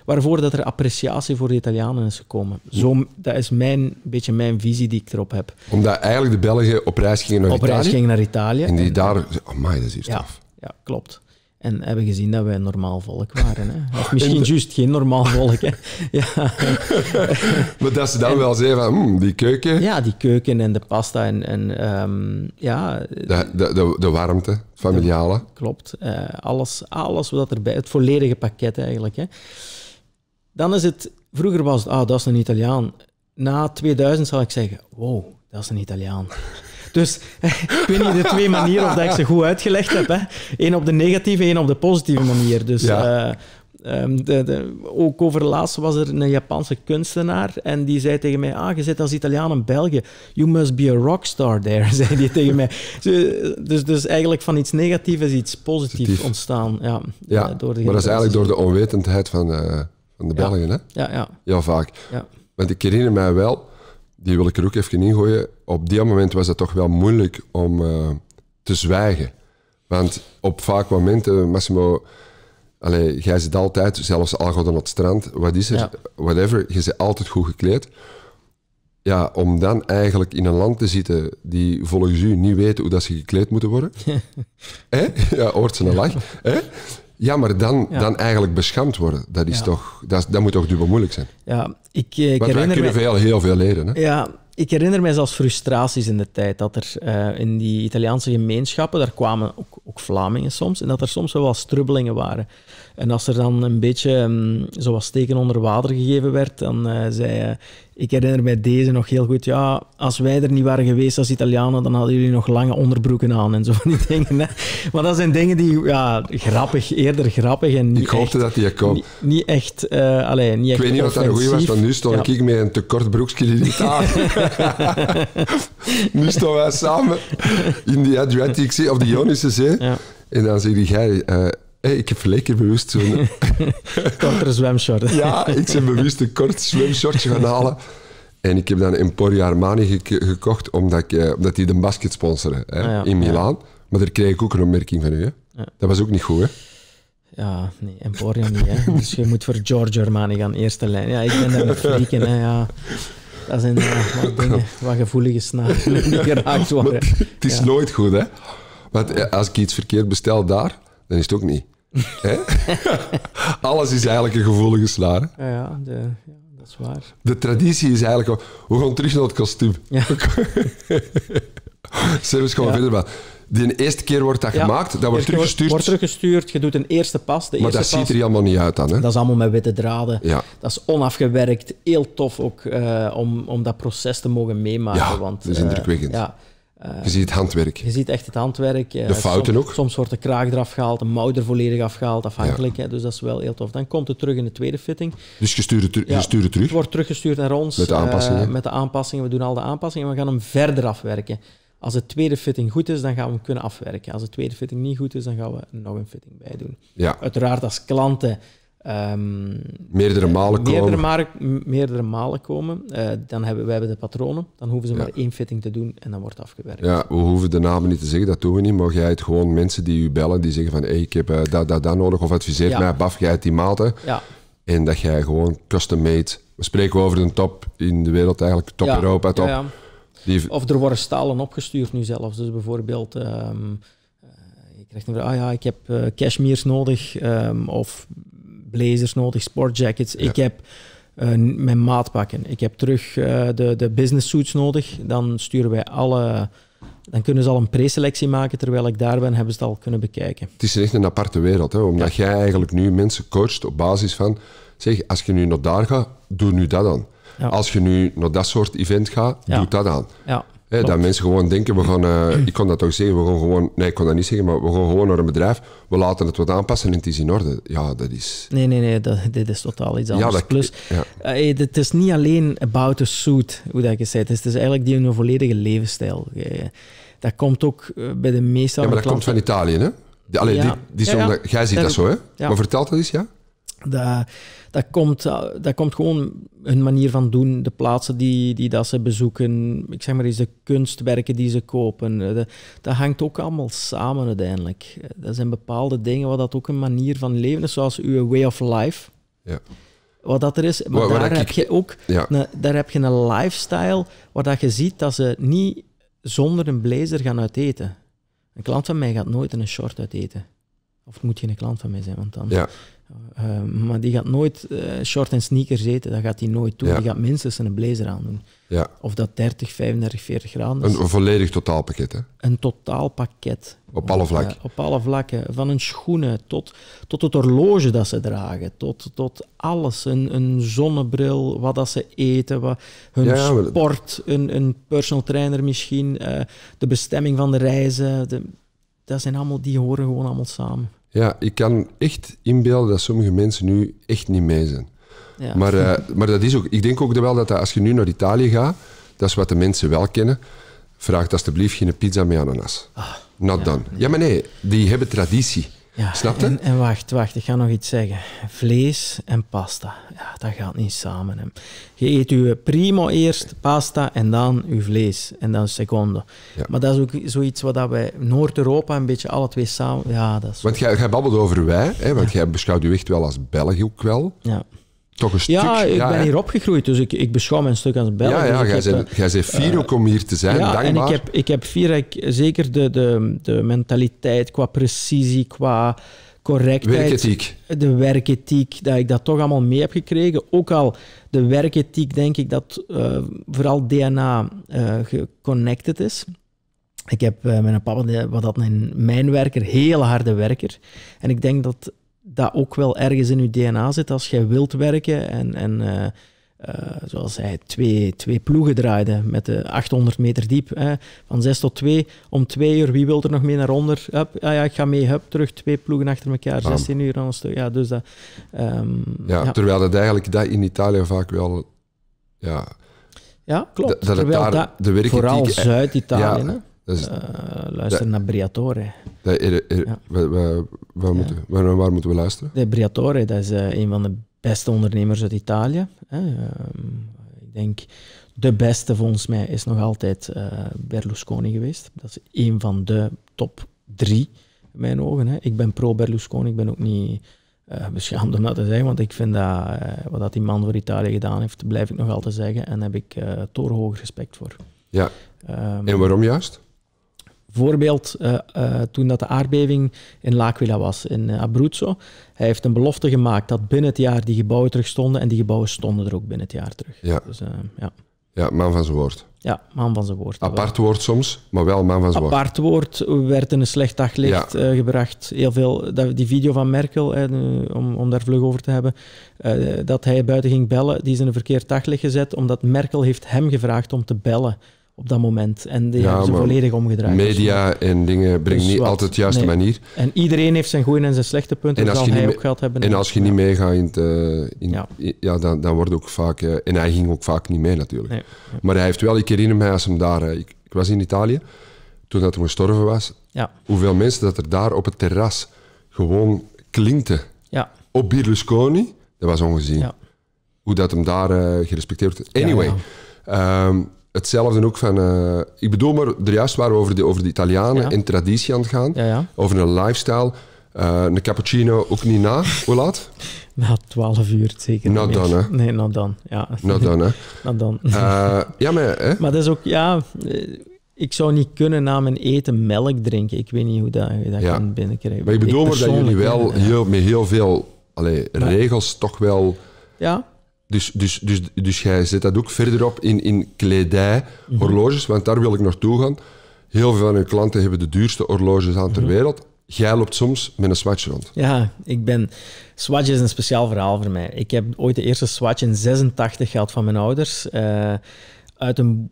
S2: Waarvoor dat er appreciatie voor de Italianen is gekomen. Zo, dat is mijn, beetje mijn visie die ik erop heb.
S1: Omdat eigenlijk de Belgen op reis gingen naar Italië? Op reis gingen naar Italië. En die daar, oh my, dat is hier ja,
S2: ja, klopt. En hebben gezien dat wij een normaal volk waren. Hè? Of misschien juist geen normaal volk. Hè? ja.
S1: maar dat ze dan wel zeggen van, hmm, die keuken...
S2: Ja, die keuken en de pasta en... en ehm, ja, de, de, de,
S1: warmte, familiale.
S2: klopt. Eh, alles, alles wat erbij... Het volledige pakket eigenlijk. Hè? Dan is het... Vroeger was het, ah, dat is een Italiaan. Na 2000 zal ik zeggen, wow, dat is een Italiaan. Dus ik weet niet de twee manieren of dat ik ze goed uitgelegd heb. Hè. Eén op de negatieve, één op de positieve manier. Dus ja. uh, de, de, ook laatst was er een Japanse kunstenaar en die zei tegen mij: Ah, je zit als Italiaan en België. You must be a rockstar there, zei die tegen mij. Dus, dus eigenlijk van iets negatiefs is iets positiefs Positief. ontstaan. Ja, ja eh, door de maar dat is eigenlijk door de
S1: onwetendheid van, eh, van de Belgen. Hè? Ja, ja. ja vaak. Ja. Want ik herinner mij wel, die wil ik er ook even ingooien op die moment was het toch wel moeilijk om eh, te zwijgen. Want op vaak momenten, Massimo, allee, jij zit altijd, zelfs al gaat op het strand, wat is er, whatever, je zit altijd goed gekleed. Ja, om dan eigenlijk in een land te zitten die volgens u niet weet hoe dat ze gekleed moeten worden. hè? Ja, hoort ze een lach. hè? Ja, maar dan, dan eigenlijk beschamd worden, dat, is toch, dat, dat moet toch dubbel moeilijk zijn?
S2: Ja, ik, eh, ik Want wij kunnen veel, heel veel leren. Hè? Ja, ik herinner mij zelfs frustraties in de tijd. Dat er eh, in die Italiaanse gemeenschappen, daar kwamen ook, ook Vlamingen soms, en dat er soms wel wat strubbelingen waren. En als er dan een beetje ehm, zoals steken onder water gegeven werd, dan eh, zei hij... ik herinner mij deze nog heel goed. Ja, als wij er niet waren geweest als Italianen, dan hadden jullie nog lange onderbroeken aan en zo van die dingen. Maar dat zijn dingen die, ja, grappig, eerder grappig en niet Ik hoopte dat die er kwam. Niet, niet echt, uh, niet Ik weet niet wat dat goed was, want nu stond ja.
S1: ik met een tekort broekje nu staan wij samen in de Adriatische Sea, of de Ionische Zee. Ja. En dan zeg jij... Uh, ik heb lekker bewust zo'n...
S2: Korter zwemshort. ja, ik ben bewust een kort zwemshortje gaan halen.
S1: En ik heb dan Emporio Armani gekocht, omdat, ik, eh, omdat die de basket sponsoren ah, in Milaan. Maar daar kreeg ik ook een opmerking van u. Hè. Dat was ook niet goed, hè?
S2: Ja, nee, Emporio niet, hè. Dus je moet voor Giorgio Armani gaan, eerste lijn. Ja, ik ben daar met flieken, hè, ja. Dat zijn wat dingen, wat gevoelige snaken die geraakt worden. het is
S1: nooit goed, hè. Want eh, als ik iets verkeerd bestel daar, dan is het ook niet. Alles is eigenlijk een gevoelige slaar.
S2: Ja, de, ja, dat is waar.
S1: De traditie is eigenlijk... We gaan terug naar het kostuum. Ja.
S2: Zelfs gewoon verder. Maar die eerste keer wordt dat gemaakt, dat wordt teruggestuurd. Wordt teruggestuurd, je doet een eerste pas. De maar dat ziet er
S1: allemaal niet uit dan.
S2: Hè? dat is allemaal met witte draden. Ja. Dat is onafgewerkt. Heel tof ook eh, om, om dat proces te mogen meemaken. Ja, want, dat is eh, indrukwekkend. ja, je ziet het handwerk. Je ziet echt het handwerk. Eh, de fouten soms, ook. Soms wordt de kraag eraf gehaald, de mouw er volledig afgehaald, afhankelijk. Hè, dus dat is wel heel tof. Dan komt het terug in de tweede fitting. Dus je stuurt het, terug? Het wordt teruggestuurd naar ons. Met de eh, aanpassingen? met de aanpassingen. We doen al de aanpassingen en we gaan hem verder afwerken. Als de tweede fitting goed is, dan gaan we hem kunnen afwerken. Als de tweede fitting niet goed is, dan gaan we nog een fitting bij doen. Ja. Uiteraard als klanten Ehm, eh, meerdere malen komen. Meerdere, eh, meerdere malen komen. dan hebben wij de patronen. Dan hoeven ze maar één fitting te doen en dan wordt afgewerkt.
S1: Ja, we hoeven de namen niet te zeggen, dat doen we niet. Maar jij het gewoon mensen die u bellen, die zeggen van hey, ik heb eh, dat, dat, dat nodig. Of adviseert mij, baf, jij het die maten. Ja. En dat jij gewoon custom-made... We spreken over de top in de wereld eigenlijk, top Europa, top...
S2: Of er worden stalen opgestuurd nu zelfs. Dus bijvoorbeeld... Um, ik krijg ah ja, ik heb uh, cashmere's nodig. Ehm, of blazers nodig, sportjackets. Ik heb eh, mijn maatpakken. Ik heb terug eh, de, de business suits nodig. Dan sturen wij alle. Dan kunnen ze al een preselectie maken. Terwijl ik daar ben, hebben ze het al kunnen bekijken.
S1: Het is echt een aparte wereld, hè? omdat jij eigenlijk nu mensen coacht op basis van. Zeg, als je nu naar daar gaat, doe nu dat aan. Als je nu naar dat soort event gaat, doe dat aan. Ja ja dat mensen gewoon denken, we gaan, eh, ik kon dat ook zeggen, we gaan gewoon, nee ik kon dat niet zeggen, maar we gaan gewoon naar een bedrijf, we laten het wat aanpassen en het is in orde. Ja, dat is...
S2: Nee, nee, nee, dat, dit is totaal iets anders. Plus, eh, het is niet alleen about the suit, hoe dat ik zei, het is, eigenlijk die een volledige levensstijl. Dat komt ook eh, bij de meeste Ja, maar dat komt van Italië, hè? alleen die, die, Jij ziet dat zo, hè? Maar vertel dat eens, ja? Dat, dat, komt, eh, dat komt gewoon hun manier van doen, de plaatsen die, die dat ze bezoeken, ik zeg maar eens de kunstwerken die ze kopen. Eh, dat hangt ook allemaal samen uiteindelijk. Eh, dat zijn bepaalde dingen wat dat ook een manier van leven is, zoals uw way of life. Ja. Wat dat er is, maar daar, heb je ook, een, daar heb je een lifestyle waar dat je ziet dat ze niet zonder een blazer gaan uiteten. Een klant van mij gaat nooit in een short uiteten. Of moet je een klant van mij zijn, want dan... Ja eh, maar die gaat nooit eh, short en sneakers eten, dat gaat hij nooit doen. Ja. Die gaat minstens een blazer aan doen. Ja. Of dat 30, 35, 40 graden is. Een, volledig
S1: totaalpakket, hè?
S2: Een totaalpakket. Op alle vlakken? Eh, op alle vlakken. Van hun schoenen tot, tot het horloge dat ze dragen, tot, tot alles. Een, een zonnebril, wat dat ze eten, wat, hun sport, een, een personal trainer misschien, de bestemming van de reizen. De, dat zijn allemaal, die horen gewoon allemaal samen.
S1: Ja, ik kan echt inbeelden dat sommige mensen nu echt niet mee zijn.
S2: Ja. Maar, eh,
S1: maar dat is ook, ik denk ook wel dat, als je nu naar Italië gaat, dat is wat de mensen wel kennen. Vraag alsjeblieft geen pizza met ananas. Ah, Not ja, dan. Ja, maar nee, die hebben traditie.
S2: Ja, En, wacht, wacht, ik ga nog iets zeggen. Vlees en pasta, ja, dat gaat niet samen. Je eet je primo eerst pasta en dan je vlees en dan secondo. Ja. Maar dat is ook zoiets wat wij Noord-Europa een beetje alle twee samen... Ja, dat
S1: is want jij, jij babbelt over wij, hè, want jij beschouwt je echt wel als België ook wel. Ja toch een stuk. Ja, ik ben hier
S2: opgegroeid, dus ik, ik beschouw mijn stuk als Belg. Ja, dus ja, dus jij, bent, fier eh, ook om hier te zijn, ja, en ik heb, ik heb vier, zeker de, de, de mentaliteit qua precisie, qua correctheid. Werkethiek. De werkethiek, dat ik dat toch allemaal mee heb gekregen. Ook al de werkethiek, denk ik dat eh, vooral DNA uh, geconnected is. Ik heb met mijn papa, wat dat een mijnwerker, heel harde werker. En ik denk dat dat ook wel ergens in je DNA zit als jij wilt werken. En, en eh, eh, zoals hij twee, twee ploegen draaide met de 800 meter diep, hè, van 6 tot 2, om twee uur, wie wil er nog mee naar onder? Hup, ah ja, ik ga mee, hup, terug, twee ploegen achter elkaar, 16 uur aan een stuk. Ja, dus dat, ehm, ja,
S1: Terwijl dat eigenlijk dat in Italië vaak wel... Ja,
S2: ja klopt. daar, vooral Zuid-Italië... Eh, luister naar Briatore.
S1: moeten, waar, moeten we luisteren?
S2: De Briatore, dat is eh, een van de beste ondernemers uit Italië. Ehm, ik denk de beste volgens mij is nog altijd eh, Berlusconi geweest. Dat is een van de top drie in mijn ogen. Hè. Ik ben pro-Berlusconi, ik ben ook niet beschaamd om dat te zeggen, want ik vind dat wat dat die man voor Italië gedaan heeft, blijf ik nog altijd zeggen en heb ik torenhoog respect voor. Ja. Ehm, en waarom juist? Bijvoorbeeld eh, eh, toen dat de aardbeving in L'Aquila was, in eh, Abruzzo. Hij heeft een belofte gemaakt dat binnen het jaar die gebouwen terug stonden. En die gebouwen stonden er ook binnen het jaar terug. Ja, dus,
S1: ja. ja man van zijn woord.
S2: Ja, man van zijn woord. Apart
S1: woord soms, maar wel man van zijn woord. Apart
S2: woord werd in een slecht daglicht gebracht. Heel veel, die video van Merkel, om, om daar vlug over te hebben, dat hij buiten ging bellen, die is in een verkeerd daglicht gezet, omdat Merkel heeft hem gevraagd om te bellen op dat moment. En die ja, hebben ze volledig omgedraaid. Media en dingen dus brengen niet altijd de juiste manier. En iedereen heeft zijn goede en zijn slechte punten. En als, je hij mee, ook geld hebben. En als je ja. niet
S1: meegaat, in, eh, in ja. In, ja, dan, dan wordt ook vaak... Eh, en hij ging ook vaak niet mee natuurlijk. Maar hij heeft wel een keer in hem, als hem daar... Eh, ik, was in Italië, toen dat hem gestorven was. Hoeveel mensen dat er daar op het terras gewoon klinkten. Op Berlusconi, dat was ongezien. Hoe dat hem daar gerespecteerd werd. Anyway... Ehm, hetzelfde ook van. Uh, ik bedoel, maar er juist waren we over de, over de Italianen in traditie aan het gaan. Over een lifestyle. Eh, een cappuccino ook niet na. Hoe laat?
S2: Na twaalf uur zeker. Na dan, hè? Nee, na dan. Ja. Na dan, hè? Na dan. Eh, ja, maar, hè? maar dat is ook, ja. Ik zou niet kunnen na mijn eten melk drinken. Ik weet niet hoe dat, je dat kan binnenkrijgen. Maar ik bedoel maar dat jullie wel heel,
S1: met heel veel allee, regels toch wel. Ja dus, dus, dus, dus jij zet dat ook verderop in, in kledij, mhm. horloges, want daar wil ik naartoe gaan. Heel veel van uw klanten hebben de duurste horloges aan ter mhm. wereld. Jij loopt soms met een Swatch rond.
S2: Ja, ik ben... Swatch is een speciaal verhaal voor mij. Ik heb ooit de eerste Swatch in 86 gehad van mijn ouders. Eh, uit een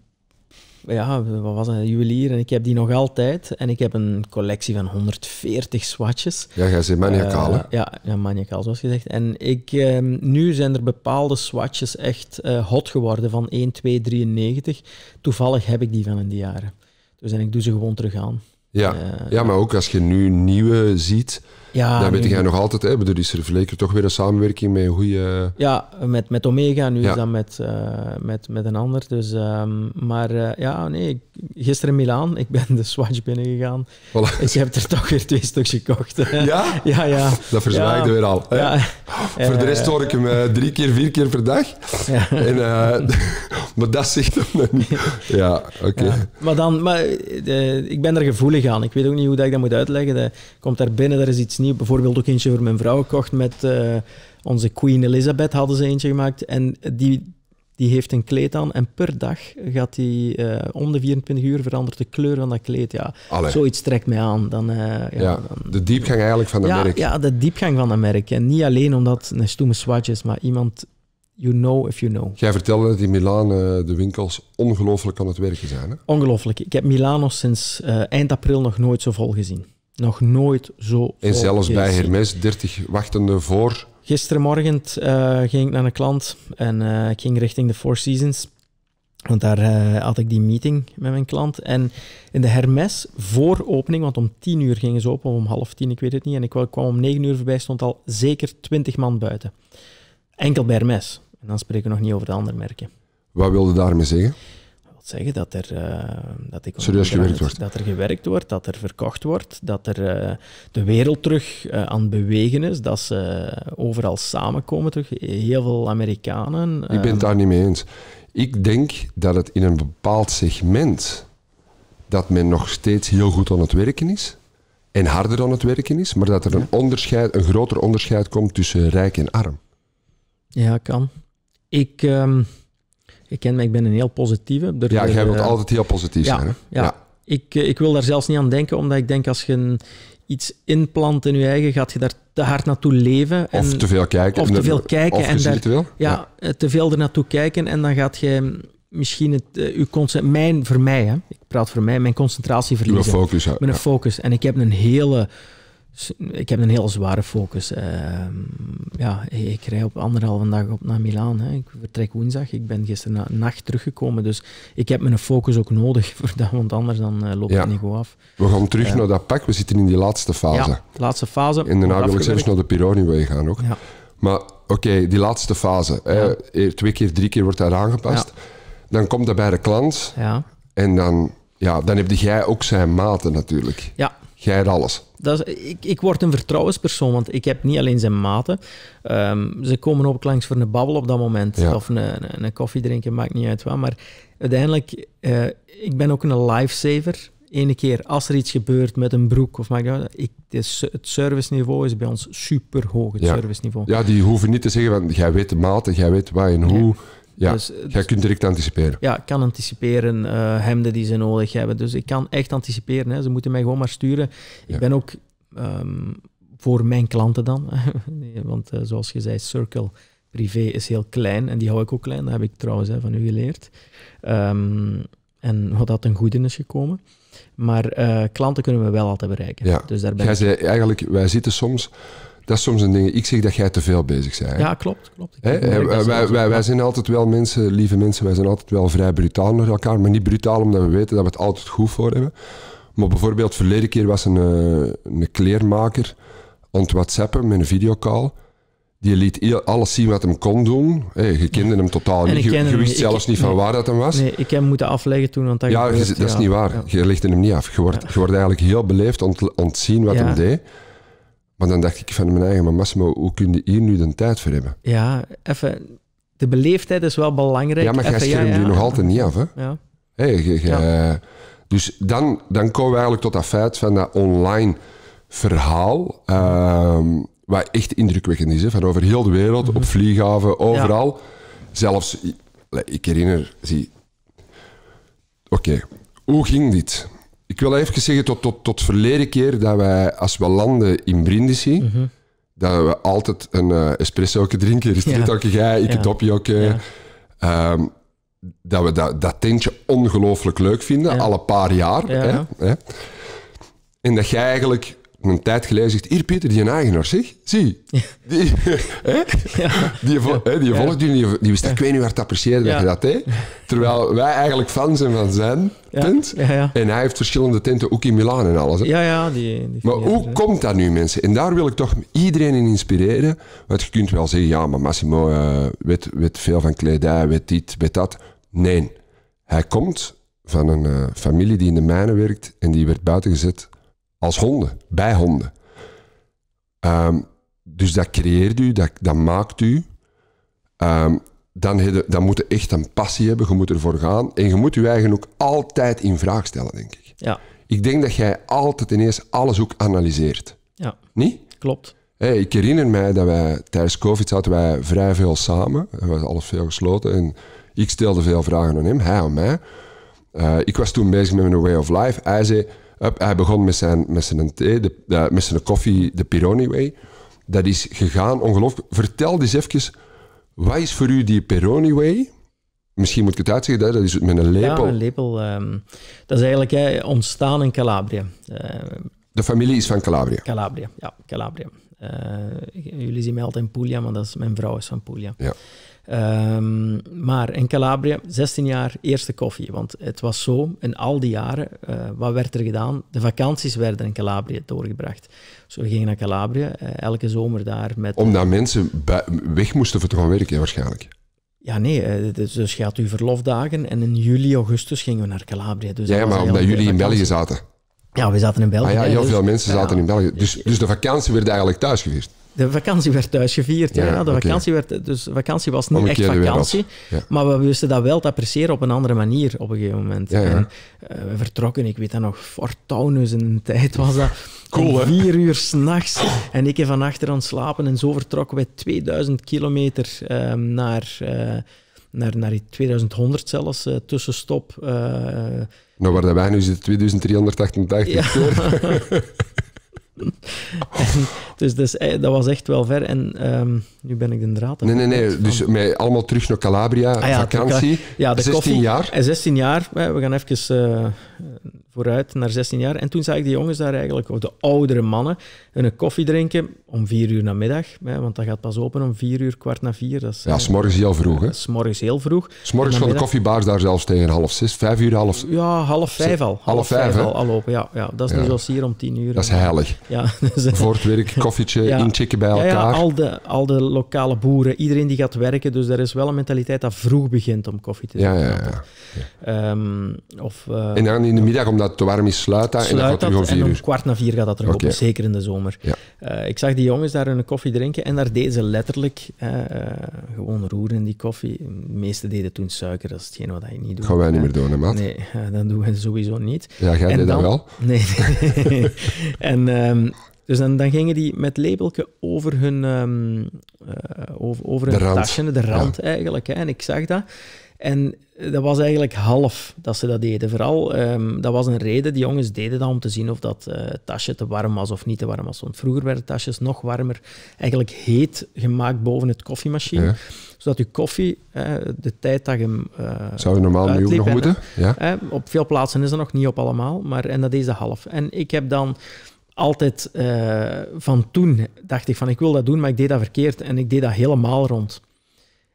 S2: ja, wat was een juwelier en ik heb die nog altijd. En ik heb een collectie van 140 swatches. Ja, jij zit maniacaal, eh, Ja, ja, maniacaal, zoals gezegd. En ik, ehm, nu zijn er bepaalde swatches echt eh, hot geworden van 1, 2, 93. Toevallig heb ik die van in die jaren. Dus en ik doe ze gewoon terug aan. Ja, eh, ja maar
S1: ook als je nu nieuwe ziet, ja, dan weet jij nog altijd, hè, bedoel, is er verleken toch weer een samenwerking met een goede...
S2: Ja, met, met Omega, nu is dat met, eh, met, met een ander. Dus, ehm, maar eh, ja, nee, gisteren in Milaan, ik ben de Swatch binnengegaan. Voilà. je hebt er toch weer twee stuks gekocht. Ja? Ja, ja. Dat verzwijgde weer al. Ja. Voor de rest hoor ik
S1: hem drie keer, vier keer per
S2: dag. En
S1: maar dat zegt hem dan niet. Ja, oké.
S2: maar dan, maar, de, eh, ik ben er gevoelig aan. Ik weet ook niet hoe dat ik dat moet uitleggen. komt daar binnen, er is iets nieuws. Bijvoorbeeld ook eentje voor mijn vrouw gekocht met eh, onze Queen Elizabeth hadden ze eentje gemaakt. En die, die heeft een kleed aan en per dag gaat die uh, om de 24 uur verandert de kleur van dat kleed. Ja. Zoiets trekt mij aan. Dan, ja, ja,
S1: de diepgang eigenlijk van de ja, merk. Ja,
S2: de diepgang van een merk. En niet alleen omdat een stoeme swatch is, maar iemand You know if you know.
S1: Jij vertelde dat in Milaan eh, de winkels ongelooflijk aan het werken zijn. Hè?
S2: Ongelooflijk. Ik heb Milano sinds eh, eind april nog nooit zo vol gezien. Nog nooit zo vol vol En zelfs bij
S1: Hermes, 30 wachtende voor...
S2: Gisterenmorgen uh, eh, ging ik naar een klant en ik ging richting de Four Seasons. Want daar had ik die meeting met mijn klant. En in de Hermes, voor opening, want om tien uur gingen ze open, of om half tien, ik weet het niet. En ik kwam om negen uur voorbij, stond al zeker 20 man buiten. Enkel bij Hermes. En dan spreken we nog niet over de andere merken.
S1: Wat wilde daarmee zeggen?
S2: Dat wil zeggen dat er, eh, dat ik gewerkt wordt. Dat er gewerkt wordt, dat er verkocht wordt, dat er eh, de wereld terug eh, aan het bewegen is, dat ze overal samenkomen terug. Heel veel Amerikanen. ik ben het ehm, daar
S1: niet mee eens. Ik denk dat het in een bepaald segment dat men nog steeds heel goed aan het werken is en harder aan het werken is, maar dat er een, onderscheid, een groter onderscheid komt tussen rijk en arm.
S2: Ja, kan. Ik, um, ik, ken, ik ben een heel positieve. ja, jij wilt eh, altijd heel positief zijn. Hè? Ja, ja. Ik, eh, ik wil daar zelfs niet aan denken, omdat ik denk als je iets inplant in je eigen, gaat je daar te hard naartoe leven. En, of te veel kijken. Of te veel kijken. en daar, Ja, ja, eh, te veel er naartoe kijken en dan gaat je misschien het, uh, mijn, voor mij, hè, ik praat voor mij, mijn concentratie verliezen. Mijn focus. focus. En ik heb een hele ik heb een heel zware focus. Ehm, ja, ik rij op anderhalve dag op naar Milaan. Hè. Ik vertrek woensdag. Ik ben gisteren nacht teruggekomen. Dus ik heb mijn focus ook nodig voor dat, want anders dan uh, eh, loopt het niet goed af. We gaan terug eh, naar
S1: dat pak. We zitten in die laatste fase. Ja,
S2: laatste fase. En daarna wil ik zelfs naar de
S1: Pironi gaan ook. Ja. Maar oké, die laatste fase. Hè. Eh, twee keer, drie keer wordt daar aangepast. Dan komt dat bij de klant. En dan ja, dan heb jij ook zijn maten natuurlijk. Ja, jij hebt alles.
S2: Dat is, ik, ik word een vertrouwenspersoon, want ik heb niet alleen zijn maten. Ehm, ze komen ook langs voor een babbel op dat moment. Of een, een, een, koffie drinken, maakt niet uit wat. Maar uiteindelijk, uh, ik ben ook een lifesaver. Ene keer, als er iets gebeurt met een broek of maak uit, ik, het serviceniveau is bij ons super hoog. Het service serviceniveau. Ja,
S1: die hoeven niet te zeggen, want jij weet de maten, jij weet waar en hoe. Ja, dus, eh, jij dus- kunt direct anticiperen.
S2: Ja, ik kan anticiperen. Uh, hemden die ze nodig hebben. Dus ik kan echt anticiperen. Hè. Ze moeten mij gewoon maar sturen. Ik ben ook ehm, voor mijn klanten dan. want eh, zoals je zei, Circle privé is heel klein. En die hou ik ook klein. Dat heb ik trouwens hè, van u geleerd. Ehm, en wat dat een goed is gekomen. Maar klanten kunnen we wel altijd bereiken. Dus daar ben Jij zei
S1: eigenlijk, wij zitten soms dat is soms een ding. Ik zeg dat jij te veel bezig bent. Ja, klopt. klopt. Eh, wij, wij, wij, zijn altijd wel mensen, lieve mensen, wij zijn altijd wel vrij brutaal naar elkaar. Maar niet brutaal omdat we weten dat we het altijd goed voor hebben. Maar bijvoorbeeld, verleden keer was een, eh, een kleermaker aan het whatsappen met een videocall. Die liet alles zien wat hem kon doen. je kende hem totaal niet. Je, wist zelfs niet van waar dat hem was.
S2: Nee, ik heb hem moeten afleggen toen. ja, dat is niet waar. Je
S1: legde hem niet af. Je wordt, je wordt eigenlijk heel beleefd ontzien wat hem deed. Maar dan dacht ik van mijn eigen, maar Massimo, hoe kun je hier nu de tijd voor hebben?
S2: Ja, even... De beleefdheid is wel belangrijk. Ja, maar jij schermt ja, ja. nog altijd niet af, hè? Ja.
S1: Hey, dus dan, dan komen we eigenlijk tot dat feit van dat online verhaal... Ehm, wat echt indrukwekkend is, hè? van over heel de wereld, mhm. op vlieghaven, overal. Zelfs, ik herinner, zie... Oké, hoe ging dit? ik wil even zeggen, tot, tot, tot verleden keer dat wij, als we landen in Brindisi, mhm. dat we altijd een uh, espresso drinken. Er ja. ook jij, ik het een dopje ook. Eh? Ehm, dat we dat, dat tentje ongelooflijk leuk vinden, alle paar jaar. Hè, hè. En dat jij eigenlijk een tijd geleden zegt: Hier, Peter, die een eigenaar, zeg, zie. Die, die, die volgt jullie, die, die ik weet niet waar het appreciëren dat je dat hè? Terwijl wij eigenlijk fan zijn van zijn tent. En hij heeft verschillende tenten, ook in Milaan en alles. Ja, ja, die, die maar hoe komt dat nu, mensen? En daar wil ik toch iedereen in inspireren. Want je kunt wel zeggen: Ja, maar Massimo eh, weet, weet veel van kledij, weet dit, weet dat. Nee, hij komt van een eh, familie die in de mijnen werkt en die werd buiten gezet als honden, bij honden. Ehm, dus dat creëert u, dat, dat maakt u. Ehm, dan, dan moet je echt een passie hebben, je moet ervoor gaan. En je moet je eigen ook altijd in vraag stellen, denk ik. Ja. Ik denk dat jij altijd ineens alles ook analyseert. Ja. Niet? Klopt. Hey, ik herinner mij dat wij tijdens COVID zaten wij vrij veel samen. We hadden alles veel gesloten. En ik stelde veel vragen aan hem, hij aan mij. Eh, ik was toen bezig met mijn way of life. Hij zei, hij begon met zijn, met zijn, thee, de, eh, met zijn koffie, de Peroni Way. Dat is gegaan, ongelooflijk. Vertel eens even, wat is voor u die Peroni Way? Misschien moet ik het uitzeggen, dat is met een lepel. Ja, een
S2: lepel. Ehm, dat is eigenlijk ontstaan in Calabria. Eh, de familie is van Calabria? Calabria, ja, Calabria. Eh, jullie zien mij altijd in Puglia, maar dat is, mijn vrouw is van Puglia. Ja. Ehm, maar in Calabria, 16 jaar, eerste koffie. Want het was zo, in al die jaren, eh, wat werd er gedaan? De vakanties werden in Calabria doorgebracht. dus we gingen naar Calabria, eh, elke zomer daar met... Omdat
S1: mensen weg moesten voor gaan werken, waarschijnlijk.
S2: Ja, nee. Eh, dus, gaat je had uw verlofdagen en in juli, augustus gingen we naar Calabria. Dus ja, maar omdat jullie in België zaten. Ja, we zaten in ah België. ja, heel veel dus-
S1: mensen zaten in België. Dus, dus de vakantie werd eigenlijk thuis gevierd
S2: de vakantie werd thuis gevierd. Ja, De vakantie werd, dus vakantie was niet echt vakantie. Maar we wisten dat wel te appreciëren op een andere manier op een gegeven moment. En, eh, we vertrokken, ik weet dat nog, Fort Taunus in een tijd was dat. Cool, vier uur s'nachts. En ik heb van achter slapen. En zo vertrokken wij 2000 kilometer uh, naar, uh, naar, naar 2100 zelfs, eh, tussenstop.
S1: nou, waar wij nu zitten, 2388 ja.
S2: dus, dus eh, dat was echt wel ver. En ehm, nu ben ik de draad. Nee, nee, nee.
S1: Dus mij allemaal terug naar Calabria, ah ja, vakantie. Ja, de 16 koffie. jaar. Eh,
S2: en 16 jaar. Eh, we gaan even eh, vooruit naar 16 jaar. En toen zag ik die jongens daar eigenlijk, of de oudere mannen, een koffie drinken om vier uur namiddag. Hè, want dat gaat pas open om vier uur, kwart na vier. Dat is, ja, eh, s'morgens heel vroeg. Hè? S'morgens heel vroeg. S'morgens van de
S1: koffiebaars daar zelfs tegen half zes, vijf uur, half...
S2: Ja, half vijf al. Half, vijf, al, al, open, ja. ja dat is dus ja. nu zoals hier om tien uur. Dat is heilig. Ja,
S1: dus, koffietje, ja. bij elkaar. Ja, al,
S2: de, al de lokale boeren, iedereen die gaat werken. Dus er is wel een mentaliteit dat vroeg begint om koffie te drinken. ja, ja. Ehm, of, eh, en dan in de
S1: middag, omdat het warm is, sluit dat. en dan gaat dat, om en om kwart na vier gaat dat er okay. zeker in de zomer.
S2: Eh, ik zag die jongens daar hun koffie drinken en daar deden ze letterlijk eh, gewoon roer in die koffie. De meesten deden toen suiker, dat is hetgeen wat je niet doet. Gaan wij niet meer doen, maat? Nee, dat doen we sowieso niet. Ja, jij je dat wel. Nee. en... Ehm, dus dan, dan, gingen die met labelke over hun, um, over, over hun de tasje, de rand eigenlijk. Hè. En ik zag dat. En eh, dat was eigenlijk half dat ze dat deden. Vooral, ehm, dat was een reden. Die jongens deden dat om te zien of dat eh, tasje te warm was of niet te warm was. Want vroeger werden tasjes nog warmer, eigenlijk heet gemaakt boven het koffiemachine. Zodat je koffie, eh, de tijd dat je Zou je normaal nu ook nog moeten? Ja. op veel plaatsen is dat nog niet op allemaal, maar en dat is de half. En ik heb dan altijd van toen, dacht ik van ik wil dat doen, maar ik deed dat verkeerd en ik deed dat helemaal rond.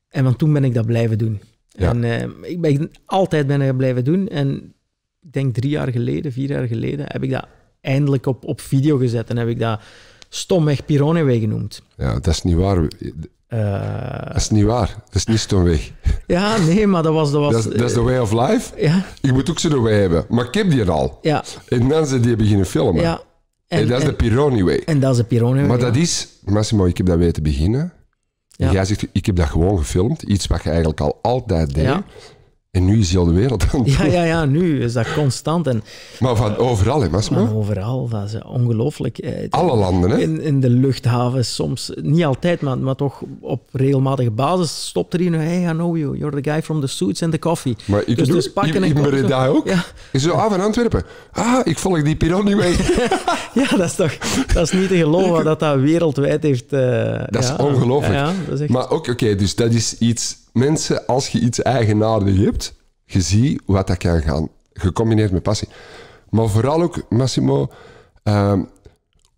S2: En van toen ben ik dat blijven doen. Ja. En eh, ik ben altijd ben blijven doen. En ik denk drie jaar geleden, vier jaar geleden, heb ik dat eindelijk op, op video gezet. En heb ik dat stomweg Pironeweg genoemd.
S1: Ja, dat is niet waar. Eh, dat is niet waar. Dat is niet stomweg.
S2: Ja, nee, maar dat was... Dat, was, dat, is, de
S1: way of life. Ja. Ik moet ook zo'n way hebben. Maar ik heb die al. Ja. En mensen die beginnen filmen. Ja. En, dat is de Pironi way.
S2: En dat is de Pironi Maar dat is...
S1: Massimo, ik heb dat weten beginnen. En jij zegt, ik heb dat gewoon gefilmd. Iets wat je eigenlijk al altijd deed. En nu is al de wereld aan het Ja, ja,
S2: ja, nu is dat constant.
S1: En, maar van overal, hè, Masma?
S2: overal, dat is ongelooflijk. Eh, Alle landen, hè? In, in de luchthaven soms, niet altijd, maar, maar toch op regelmatige basis stopt er iemand, hey, I know you, you're the guy from the suits and the coffee. Maar ik dus, doe, dus pakken in, in ook? Is zo, ah, van Antwerpen. Ah, ik volg die Piron niet mee. ja, dat is toch, dat is niet te geloven dat dat wereldwijd heeft... Eh, dat is ongelooflijk. Ja, dat is
S1: Maar ook, oké, dus dat is iets mensen, als je iets eigenaardig hebt, je ziet wat dat kan gaan. Gecombineerd met passie. Maar vooral ook, Massimo, ehm,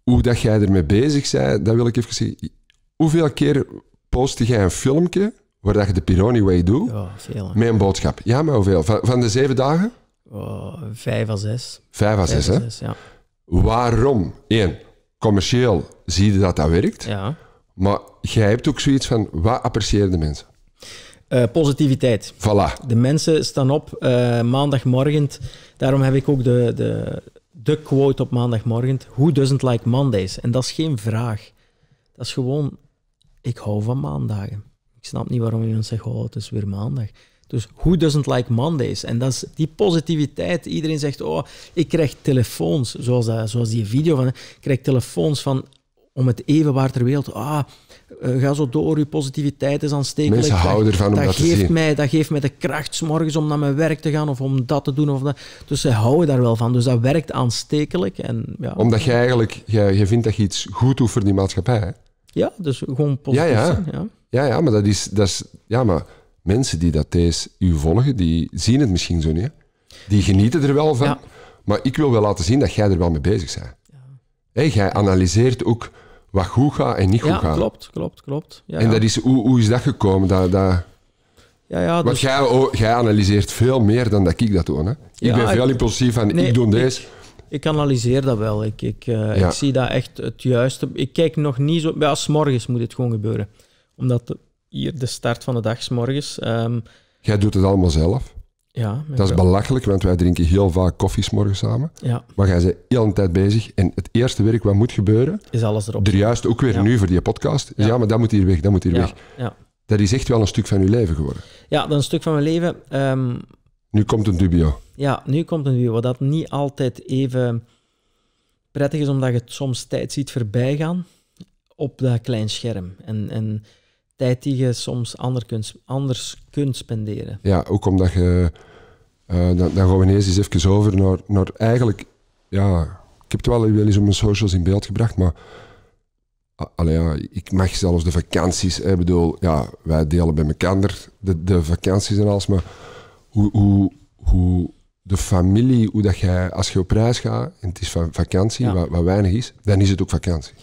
S1: hoe dat jij ermee bezig bent, dat wil ik even zeggen. Hoeveel keer post jij een filmpje waar dat je de Pironi Way doet? veel. Met een boodschap. Ja, maar hoeveel? Van, de zeven dagen?
S2: Oh, vijf à zes. Vijf à zes, hè? ja.
S1: Waarom? Eén, commercieel zie je
S2: dat dat werkt. Ja. Maar jij hebt ook zoiets van, wat appreciëren de mensen? Eh, positiviteit. Voilà. De mensen staan op eh, maandagmorgen. Daarom heb ik ook de, de, de quote op maandagmorgen. Who doesn't like Mondays? En dat is geen vraag. Dat is gewoon, ik hou van maandagen. Ik snap niet waarom iemand zegt, oh, het is weer maandag. Dus who doesn't like Mondays? En dat is die positiviteit. Iedereen zegt, oh, ik krijg telefoons, zoals, dat, zoals die video van, ik krijg telefoons van om het even waar ter wereld. Ah, eh, ga zo door, uw positiviteit is aanstekelijk. Mensen houden ervan dat, om dat, dat, geeft zien. Mij, dat geeft mij de kracht s morgens om naar mijn werk te gaan of om dat te doen. Of dat. Dus ze houden daar wel van. Dus dat werkt aanstekelijk. En, ja. Omdat je
S1: eigenlijk, je, vindt dat je iets goed doet voor die maatschappij. Hè?
S2: Ja, dus gewoon positief ja, ja. zijn. Ja.
S1: ja, ja maar dat is, dat is... Ja, maar mensen die dat deze u volgen, die zien het misschien zo niet. Die genieten er wel van. Maar ik wil wel laten zien dat jij er wel mee bezig bent. Hey, jij analyseert ook wat goed gaat en niet goed ja, gaat. Klopt,
S2: klopt, klopt. Ja, en Dat
S1: is, hoe, hoe is dat gekomen? Dat, dat... Ja, ja, Want dus- jij, jij, analyseert veel meer dan dat ik dat doe. Hè? Ik ben veel impulsief van ik doe deze.
S2: Ik, analyseer dat wel. Ik, ik, eh, ik zie dat echt het juiste. Ik kijk nog niet zo. Ja, morgens moet het gewoon gebeuren. Omdat hier de start van de dag, s morgens. Ehm,
S1: jij doet het allemaal zelf? Ja, dat is belachelijk, want wij drinken heel vaak koffies morgen samen. Ja. Maar jij bent heel de tijd bezig. En het eerste werk wat moet gebeuren... Is alles erop. Er juist ook weer nu voor die podcast. Ja. maar dat moet hier weg, dat moet hier weg. Dat is echt wel een stuk van uw leven geworden.
S2: Ja, dat is een stuk van mijn leven. Ehm,
S1: nu komt een dubio.
S2: Ja, nu komt een dubio. Wat dat niet altijd even prettig is, omdat je het soms tijd ziet voorbij gaan op dat klein scherm. En... en tijd die je soms ander kunt, anders kunt spenderen.
S1: Ja, ook omdat je... Uh, dan, dan, gaan we ineens eens even over naar, naar eigenlijk... Ja, ik heb het wel, wel eens op mijn socials in beeld gebracht, maar... Allee, ja, ik mag zelfs de vakanties. Ik bedoel, ja, wij delen bij elkaar de, de vakanties en alles. Maar hoe, hoe, hoe de familie, hoe dat jij, als je op reis gaat en het is van vakantie, wat, wat, weinig is, dan is het ook vakantie.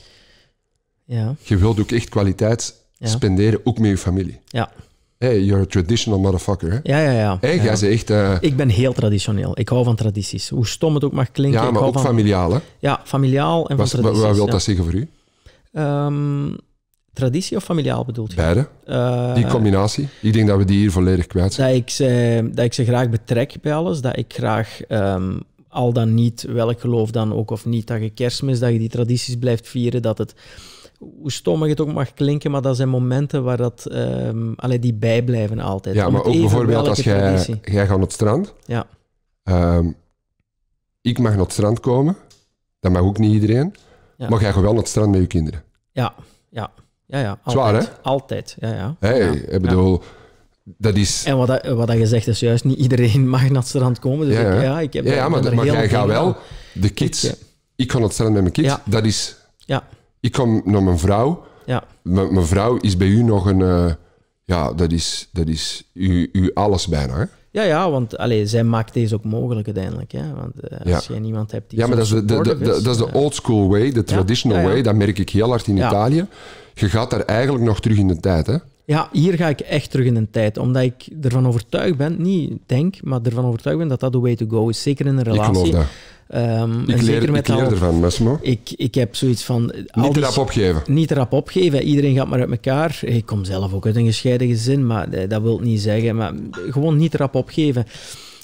S1: Ja. Je wilt ook echt kwaliteits spenderen, ook met je familie. Ja. Hey, you're a traditional motherfucker. Ja, ja, ja. Hey, ja. echt, eh,
S2: Ik ben heel traditioneel. Ik hou van tradities. Hoe stom het ook mag klinken. Ja, maar ook familiaal, hè? Ja, familiaal en van tradities. Wat wil dat zeggen voor u? Ehm, traditie of familiaal bedoelt Beide. Uh, die
S1: combinatie. Ik denk dat we die hier volledig kwijt
S2: zijn. Dat ik ze, dat ik ze graag betrek bij alles. Dat ik graag... Ehm, al dan niet, welk geloof dan ook of niet, dat je kerstmis, dat je die tradities blijft vieren, dat het hoe stommig het ook mag klinken, maar dat zijn momenten waar dat, um, die bijblijven altijd. Ja, maar ook bijvoorbeeld als jij,
S1: jij gaat naar het strand. Ja. Ehm, ik mag naar het strand komen. Dat mag ook niet iedereen. Ja. Maar jij gaat wel naar het strand met je kinderen.
S2: Ja, ja. Ja, ja. Altijd. Zwaar, hè? Altijd, ja, ja. Hey, ik bedoel... Dat is... En wat, dat, wat dat je zegt is juist, niet iedereen mag naar het strand komen. Dus ja, Ik, ja, heb, ja, maar, jij gaat wel...
S1: De kids, ik, eh, ik ga naar het strand met mijn kids. Dat is... Ja ik kom naar mijn vrouw. Ja. mijn vrouw is bij u nog een... Eh, ja, dat is, dat is u, u alles bijna,
S2: Ja, ja, want alleen zij maakt deze ook mogelijk uiteindelijk. Hè? Want eh, als je niemand hebt die. Ja, maar dat is de, dat is de eh,
S1: old school way, de traditional way. Dat merk ik heel hard in Italië. Je gaat daar eigenlijk nog terug in de tijd. Hè?
S2: Ja, hier ga ik echt terug in de tijd. Omdat ik ervan overtuigd ben, niet denk, maar ervan overtuigd ben dat dat de way to go is. Zeker in een relatie. Ik geloof dat. Ehm, ik, leer, zeker met ik ervan, Ik, ik heb zoiets van... Niet erop rap opgeven. Niet erop opgeven. Iedereen gaat maar uit elkaar. Ik kom zelf ook uit een gescheiden gezin, maar eh, dat wil niet zeggen. Maar gewoon niet erop rap opgeven.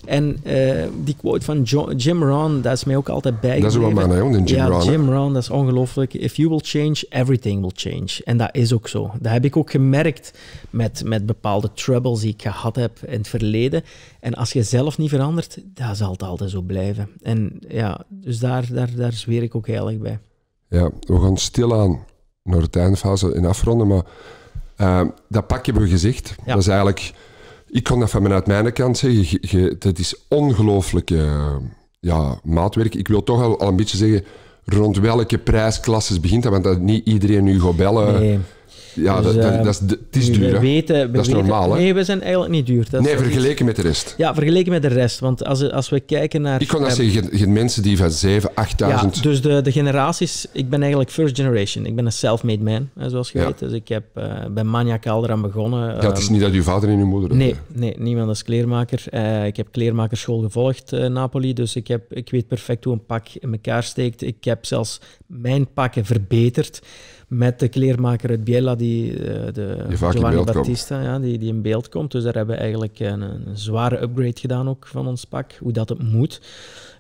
S2: En eh, die quote van Jim Rohn, dat is mij ook altijd bijgebleven. Dat is wel mijn Jim ja, Rohn. Jim Rohn, dat is ongelooflijk. If you will change, everything will change. En dat is ook zo. Dat heb ik ook gemerkt met, met bepaalde troubles die ik gehad heb in het verleden. En als je zelf niet verandert, dat zal het altijd zo blijven. En ja, dus daar, daar, daar zweer ik ook eigenlijk bij.
S1: Ja, we gaan stilaan naar de eindfase in afronden, maar eh, dat pakje hebben we gezicht. Dat is eigenlijk ik kan dat vanuit mijn, mijn kant zeggen. Je, dat is ongelooflijk eh, ja, maatwerk. Ik wil toch al, al een beetje zeggen rond welke prijsklasses begint dat. Want dat niet iedereen nu gaat bellen ja, dus, dat, dat, eh, is, het is duur. we dat is normaal. Hè? Nee,
S2: we zijn eigenlijk niet duur. Dat nee, vergeleken
S1: met de rest. Ja,
S2: vergeleken met de rest. Want als, als we kijken naar. Ik kon dat zeggen,
S1: geen mensen die van 7, 8000. Ja,
S2: dus de, de generaties. Ik ben eigenlijk first generation. Ik ben een self-made man, zoals je weet. Dus ik heb, uh, bij begonnen. Ja, het is ehm, niet dat uw vader en uw moeder. Nee, eh, nee niemand is kleermaker. ik heb kleermakerschool gevolgd, Napoli. Dus ik, heb, ik weet perfect hoe een pak in elkaar steekt. Ik heb zelfs mijn pakken verbeterd. Met de kleermaker uit Biella, die, eh, de Giovanni Battista, ja, die, die in beeld komt. Dus daar hebben we eigenlijk een, zware upgrade gedaan ook van ons pak, hoe dat het moet.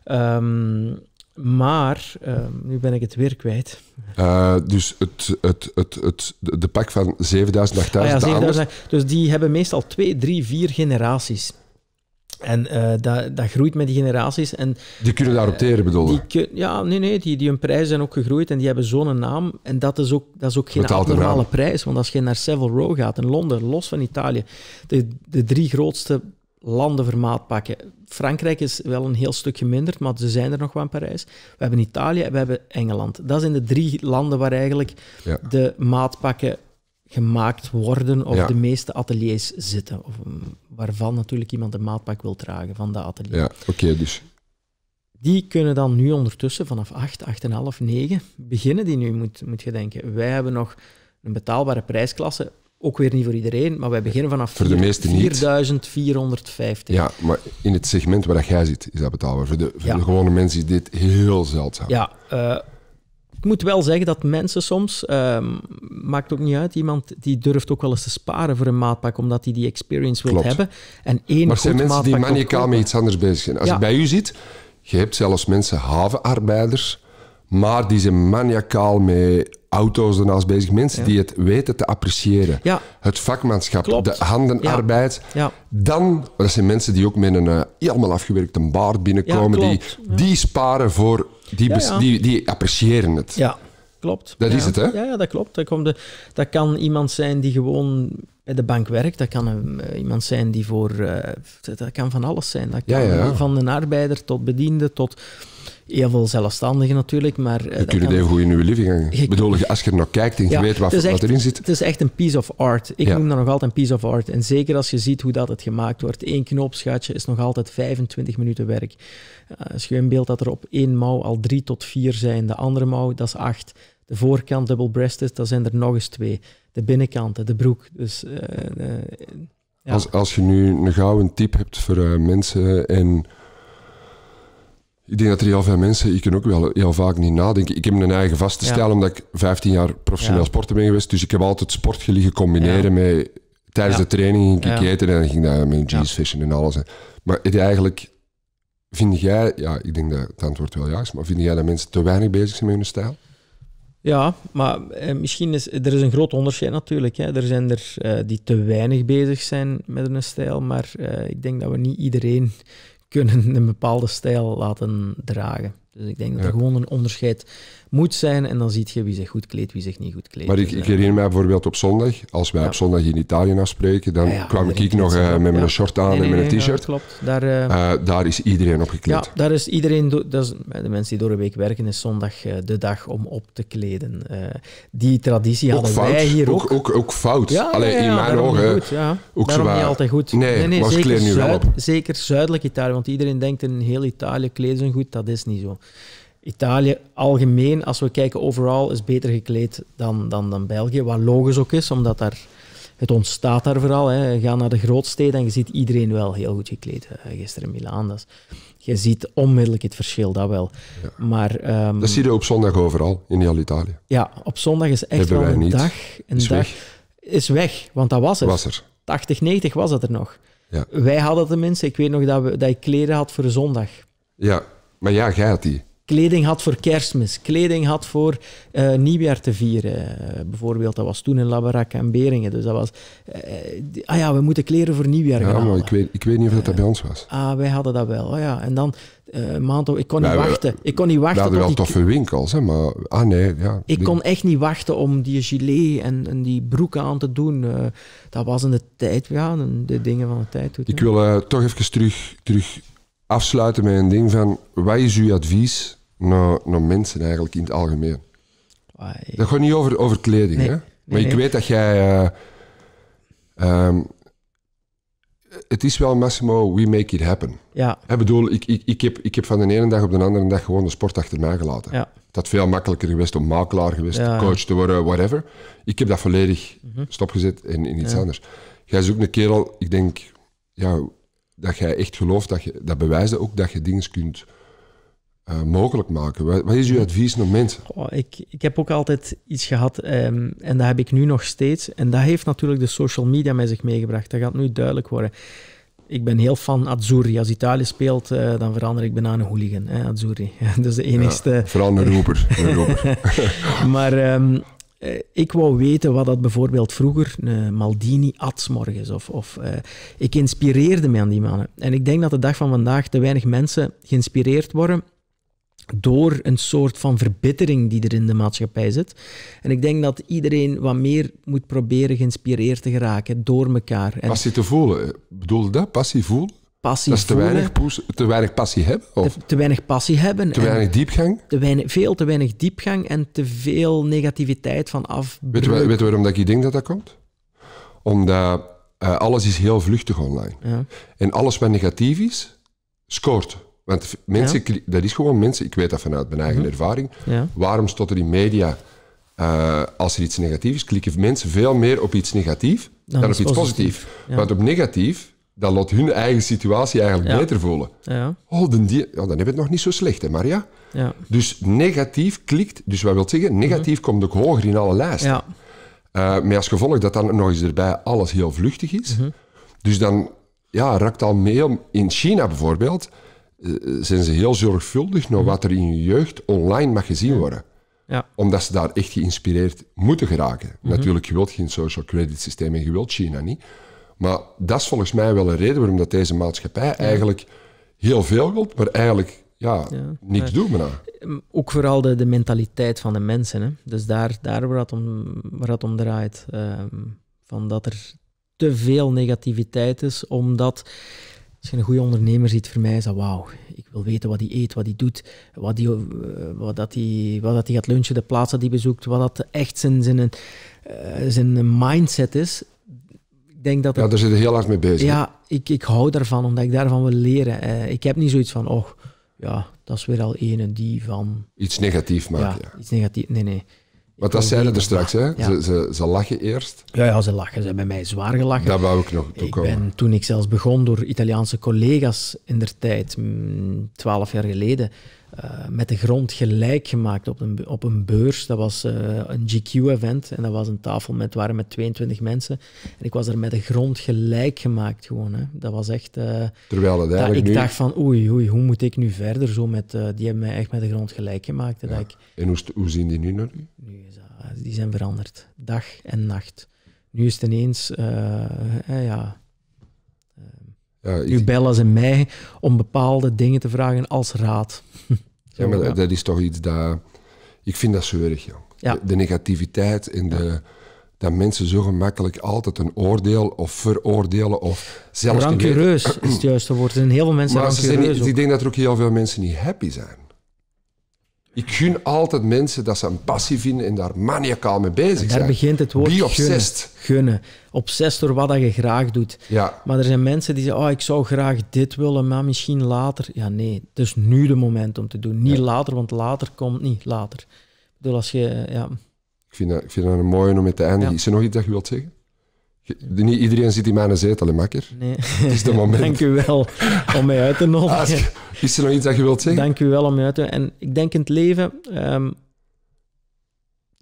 S2: Ehm, maar, ehm, nu ben ik het weer kwijt.
S1: Eh, dus het, het, het, het, de pak van 7000, 8000 ah ja, 7000,
S2: Dus die hebben meestal twee, drie, vier generaties. En eh, dat, dat, groeit met die generaties. En,
S1: die kunnen daarop eh, teren, bedoel
S2: je? Ja, nee, nee. Die, die hun prijzen zijn ook gegroeid en die hebben zo'n naam. En dat is ook, dat is ook geen normale prijs. Want als je naar Savile Row gaat in Londen, los van Italië, de, de drie grootste landen vermaat pakken. Frankrijk is wel een heel stuk geminderd, maar ze zijn er nog wel in Parijs. We hebben Italië en we hebben Engeland. Dat zijn de drie landen waar eigenlijk de maatpakken gemaakt worden of de meeste ateliers zitten. Of, mm, waarvan natuurlijk iemand een maatpak wil dragen van dat atelier. Ja, oké, dus. Die kunnen dan nu ondertussen vanaf 8, 8,5, 9 beginnen. Die nu moet, moet je denken. Wij hebben nog een betaalbare prijsklasse. Ook weer niet voor iedereen, maar wij beginnen vanaf 4450.
S1: Ja, maar in het segment waar jij zit, is dat betaalbaar. Voor de, voor de gewone mensen is dit heel zeldzaam. Ja,
S2: eh, ik moet wel zeggen dat mensen soms, um, maakt ook niet uit, iemand die durft ook wel eens te sparen voor een maatpak, omdat hij die, experience wil hebben. En één maar zijn mensen die maniacaal met
S1: iets anders bezig zijn. Als ja. bij u zit, je hebt zelfs mensen, havenarbeiders, maar die zijn maniacaal met auto's ernaast bezig. Mensen die het weten te appreciëren. Het vakmanschap, de handenarbeid. Dan, dat zijn mensen die ook met een uh, eh, helemaal afgewerkte baard binnenkomen. die, die sparen voor die, Die, die appreciëren het. Ja,
S2: klopt. Dat is het, hè? Ja, ja dat klopt. komt dat kan iemand zijn die gewoon eh, de bank werkt. Dat kan eh, iemand zijn die voor. Eh, dat kan van alles zijn. Dat kan van een arbeider tot bediende tot. Heel veel zelfstandigen natuurlijk, maar... je het even goed
S1: in uw living gaan. Ik bedoel, als je er nog kijkt en je weet wat, erin zit... Het
S2: is echt een piece of art. Ik noem dat nog altijd een piece of art. En zeker als je ziet hoe dat het gemaakt wordt. Eén knoopsgatje is nog altijd 25 minuten werk. als je beeld dat er op één mouw al drie tot vier zijn. De andere mouw, dat is acht. De voorkant double-breasted, dat zijn er nog eens twee. De binnenkanten, de broek. Dus, eh, eh, ja. als, als
S1: je nu een gouden tip hebt voor eh, mensen en... Ik denk dat er heel veel mensen, ik kan ook wel heel vaak niet nadenken. Ik heb een eigen vaste stijl, omdat ik 15 jaar professioneel sporten sporter ben geweest. Dus ik heb altijd sport combineren met... Tijdens de training ging ik eten en dan ging dat met cheese en alles. Maar eigenlijk vind jij, ja, ik denk dat het antwoord wel juist is, maar vind jij dat mensen te weinig bezig zijn met hun stijl?
S2: Ja, maar eh, misschien is er is een groot onderscheid natuurlijk. Hè. Er zijn er eh, die te weinig bezig zijn met een stijl, maar eh, ik denk dat we niet iedereen kunnen een bepaalde stijl laten dragen. Dus ik denk dat er gewoon een onderscheid moet zijn. En dan ziet je wie zich goed kleedt, wie zich niet goed kleedt. Maar ik, dus, ik eh, herinner
S1: mij bijvoorbeeld op zondag, als wij op zondag in Italië afspreken, dan ah kwam ik, nog eh, met mijn short aan en met een t-shirt. klopt. Daar, eh, daar is iedereen op gekleed. Ja,
S2: daar is iedereen, dat is, de mensen die door de week werken, is zondag de dag om op te kleden. die traditie hadden wij hier ook. Ook,
S1: ook, ook fout. Alleen in mijn ogen. Goed, ja. Ook niet altijd goed. Nee, nee, zeker,
S2: zeker zuidelijk Italië, want iedereen denkt in heel Italië kleden ze goed. Dat is niet zo. Italië algemeen, als we kijken overal, is beter gekleed dan, dan, dan België. Wat logisch ook is, omdat daar, het ontstaat daar vooral. Hè. Ga naar de grootsteden en je ziet iedereen wel heel goed gekleed. Eh, gisteren in Milaan, je ziet onmiddellijk het verschil, dat wel. Maar, ehm, dat zie je
S1: op zondag overal, in heel Italië.
S2: Ja, op zondag is echt wel een dag. Een is dag weg. is weg, want dat was het. Was er. 80, 90 was het er nog. Ja. Wij hadden tenminste, ik weet nog dat, we, dat ik kleren had voor zondag.
S1: Ja, maar ja, jij had die
S2: kleding had voor kerstmis, kleding had voor eh, nieuwjaar te vieren. Eh, bijvoorbeeld, dat was toen in Labarak en Beringen. Dus dat was, eh, ah ja, we moeten kleren voor nieuwjaar gaan Ja, maar ik
S1: weet, ik weet niet of dat bij ons was.
S2: Ah, wij hadden dat wel. Oh, ja. En dan, maand, ik kon niet wachten. Ik kon niet wachten. We hadden wel die... toffe
S1: winkels, hè, maar, ah nee, ja. Ik kon
S2: echt niet wachten om die gilet en, en die broeken aan te doen. dat was in de tijd, ja, de dingen van de tijd. Toen, ik
S1: wil toch even terug, terug afsluiten met een ding van, wat is uw advies naar, mensen eigenlijk in het algemeen. Dat gaat niet over, over kleding, hè? Maar ik weet dat jij... Eh, ehm, het is wel Massimo, we make it happen. Ja. Ik bedoel, ik, ik, ik, heb, ik heb van de ene dag op de andere dag gewoon de sport achter mij gelaten. Ja. Dat veel makkelijker geweest om makelaar geweest, ja. coach te worden, whatever. Ik heb dat volledig mhm. stopgezet in, in iets anders. Jij zoekt een kerel, ik denk ja, dat jij echt gelooft, dat je, dat bewijst ook dat je dingen kunt eh, mogelijk maken? Wat, is uw advies naar mensen?
S2: Oh, ik, ik heb ook altijd iets gehad ehm, en dat heb ik nu nog steeds. En dat heeft natuurlijk de social media met zich meegebracht. Dat gaat nu duidelijk worden. Ik ben heel fan Azzurri. Als Italië speelt, eh, dan verander ik bijna een hooligan. Hè, Azzurri. dat is dus de enigste... Ja, vooral een roeper. maar... Ehm, eh, ik wou weten wat dat bijvoorbeeld vroeger een Maldini at morgens. Of, of ik inspireerde me aan die mannen. En ik denk dat de dag van vandaag te weinig mensen geïnspireerd worden door een soort van verbittering die er in de maatschappij zit. En ik denk dat iedereen wat meer moet proberen geïnspireerd te geraken door elkaar. En passie
S1: te voelen, bedoel je dat? Passie voelen? Passie te voelen. weinig, te weinig passie hebben? Of?
S2: Te, weinig passie hebben. Te weinig diepgang? Te weinig, veel te weinig diepgang en te veel negativiteit van af. Weet je,
S1: waarom dat ik denk dat dat komt? Omdat eh, alles is heel vluchtig online. Ja. En alles wat negatief is, scoort. Want mensen, dat is gewoon mensen, ik weet dat vanuit mijn eigen mhm. ervaring. Waarom stotten die in media, eh, als er iets negatiefs klikken mensen veel meer op iets negatief dan, op iets positief. Want op negatief, dat laat hun eigen situatie eigenlijk beter voelen. Oh, dan, dan heb je het nog niet zo slecht, hè Maria? Dus negatief klikt, dus wat wil zeggen, negatief mhm. komt ook hoger in alle lijsten. Uh, met als gevolg dat dan nog eens erbij alles heel vluchtig is. Mhm. Dus dan ja, raakt al mee om. In China bijvoorbeeld eh, eh, zijn ze heel zorgvuldig naar mhm. wat er in je jeugd online mag gezien worden. Ja. Omdat ze daar echt geïnspireerd moeten geraken. Mhm. Natuurlijk, je wilt geen social credit systeem en je wilt China niet. Maar dat is volgens mij wel een reden waarom dat deze maatschappij eigenlijk heel veel wilt, maar eigenlijk ja, niks doet. Maar.
S2: Ehm, ook vooral de, mentaliteit van de mensen. Hè? Dus daar, daar waar, het om, waar om draait. Ehm, van dat er te veel negativiteit is, omdat als je een goede ondernemer ziet, voor mij is dat wauw. Ik wil weten wat hij eet, wat hij doet, wat hij eh, wat dat wat dat gaat lunchen, de plaats dat hij bezoekt, wat dat echt zijn, zijn, eh, zijn mindset is. Ik denk dat ja, daar zit je heel hard mee bezig. Ja, ik, ik hou daarvan, omdat ik daarvan wil leren. Eh, ik heb niet zoiets van, oh, ja, dat is weer al ene die van... Iets negatief maakt, ja, ja. iets negatief. Nee, nee. Want dat zeiden er straks, hè?
S1: Ze, ze, lachen eerst.
S2: Ja, ja, ze lachen. Ze hebben mij zwaar gelachen. Dat wou ik nog toekomen. Ik ben, toen ik zelfs begon door Italiaanse collega's in der tijd, mm, twaalf jaar geleden, eh, met de grond gelijk gemaakt op een, op een beurs. Dat was eh, een GQ-event en dat was een tafel met, waren met 22 mensen. En ik was er met de grond gelijk gemaakt gewoon. Hè. Dat was echt... Eh, Terwijl het eigenlijk Ik dacht van oei, oei, hoe moet ik nu verder? Zo met, die hebben mij echt met de grond gelijk gemaakt. Ja. Ik...
S1: En hoe, hoe zien die nu nog? Nu
S2: is die zijn veranderd. Dag en nacht. Nu is het ineens... ja, ja, U bellen ze mij om bepaalde dingen te vragen als raad. ja, maar dat
S1: is toch iets dat... Ik vind dat zeurig, jong. Ja. De, negativiteit en de dat mensen zo gemakkelijk altijd een oordeel of veroordelen of zelfs... Rancureus is het
S2: juiste woord. Er zijn heel veel mensen maar rancureus. ik
S1: denk dat er ook heel veel mensen niet happy zijn. Ik gun altijd mensen dat ze een passie vinden en daar maniacaal mee bezig zijn. Daar begint het woord gunnen.
S2: gunnen. door wat je graag doet. Ja. Maar er zijn mensen die zeggen, oh, ik zou graag dit willen, maar misschien later. Ja, nee, het is nu de moment om te doen. Niet later, want later komt niet later. Ik bedoel, als je... Ja.
S1: Ik, vind dat, ik vind een mooie om mee te eindigen. Is er nog iets dat je wilt zeggen? Niet iedereen zit in mijn zetel, alleen makker. Nee.
S2: is de moment. Dank u wel om mij uit te ah, nodigen. is er nog iets dat je wilt zeggen? Dank u wel om mij uit te En ik denk in het leven, ehm,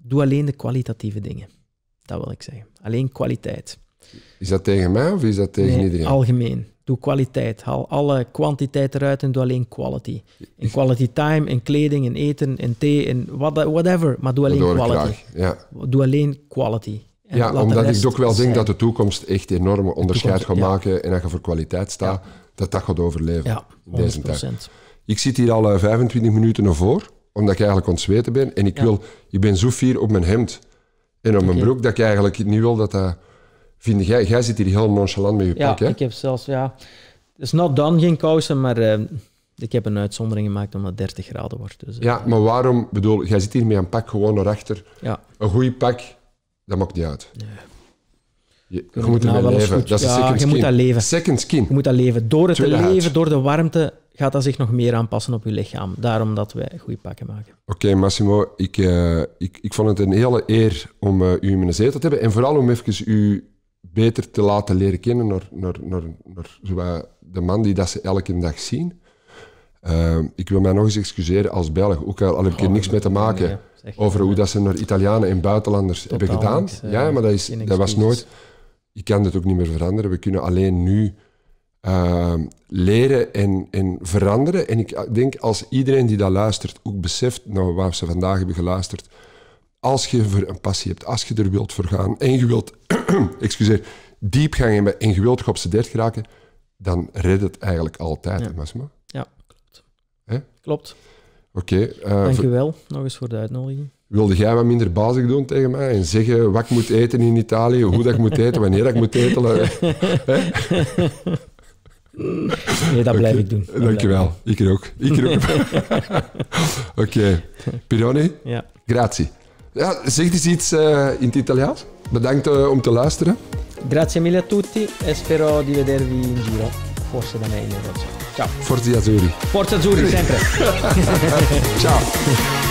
S2: doe alleen de kwalitatieve dingen. Dat wil ik zeggen. Alleen kwaliteit.
S1: Is dat tegen mij of is dat tegen nee, iedereen?
S2: Algemeen. Doe kwaliteit. Haal alle kwantiteit eruit en doe alleen quality. In quality time, in kleding, in eten, in thee, in whatever. Maar doe alleen quality. Ja. Doe alleen quality ja, omdat ik ook wel denk dat de
S1: toekomst echt enorme onderscheid gaat maken en dat je voor kwaliteit staat, dat dat gaat overleven ja, deze tijd. Ik zit hier al 25 eh, minuten naar voor, omdat ik eigenlijk ontzweten ben en ik, wil, ik ben zo fier op mijn hemd en op mijn broek dat ik eigenlijk niet wil dat dat... Vind jij, jij zit hier heel nonchalant met je pak, hè? ik
S2: heb zelfs, ja... Het is not geen kousen, maar eh, ik heb een uitzondering gemaakt omdat het 30 graden wordt. Dus, eh. ja,
S1: maar waarom, bedoel, jij zit hier met een pak gewoon naar achter. Ja. Een goed pak, dat maakt niet uit. Je, je, moet nou, leven. Dat is ja, second je skin. moet dat leven. Second
S2: skin. Je moet dat leven. Door het leven, door de warmte, gaat dat zich nog meer aanpassen op je lichaam. Daarom dat wij goede pakken maken.
S1: Oké, Massimo, ik, eh, ik, ik vond het een hele eer om eh, u in mijn zetel te hebben. En vooral om even u beter te laten leren kennen door naar, naar, naar de man die dat ze elke dag zien. Ehm, ik wil mij nog eens excuseren als Belg, ook al, al heb ik er oh, niks mee te maken over hoe dat ze naar Italianen en buitenlanders hebben gedaan. Eh, ja, maar dat, is, dat was nooit... je kan het ook niet meer veranderen. We kunnen alleen nu ehm, leren en, en veranderen. En ik denk als iedereen die dat luistert ook beseft nou, waar ze vandaag hebben geluisterd. Als je voor een passie hebt, als je er wilt voor gaan en je wilt, diep gaan hebben en je wilt op geraken, dan redt het eigenlijk altijd, ja. Maar. Klopt. Oké. Okay, uh, eh, Dank wel,
S2: nog eens voor de uitnodiging.
S1: Wilde jij wat minder bazig doen tegen mij en zeggen wat ik moet eten in Italië, hoe dat ik moet eten, wanneer dat ik moet eten? nee, dat blijf ik doen. je Dankjewel. Ik ook. Ik ook. Oké. Okay. Pironi? Ja. Grazie. Ja, zeg eens iets eh, in
S2: het Italiaans. Bedankt eh, om te luisteren. Grazie mille a tutti e spero di vedervi in giro, forse da me in Ciao. Forza Azzurri. Forza Azzurri sempre. Ciao.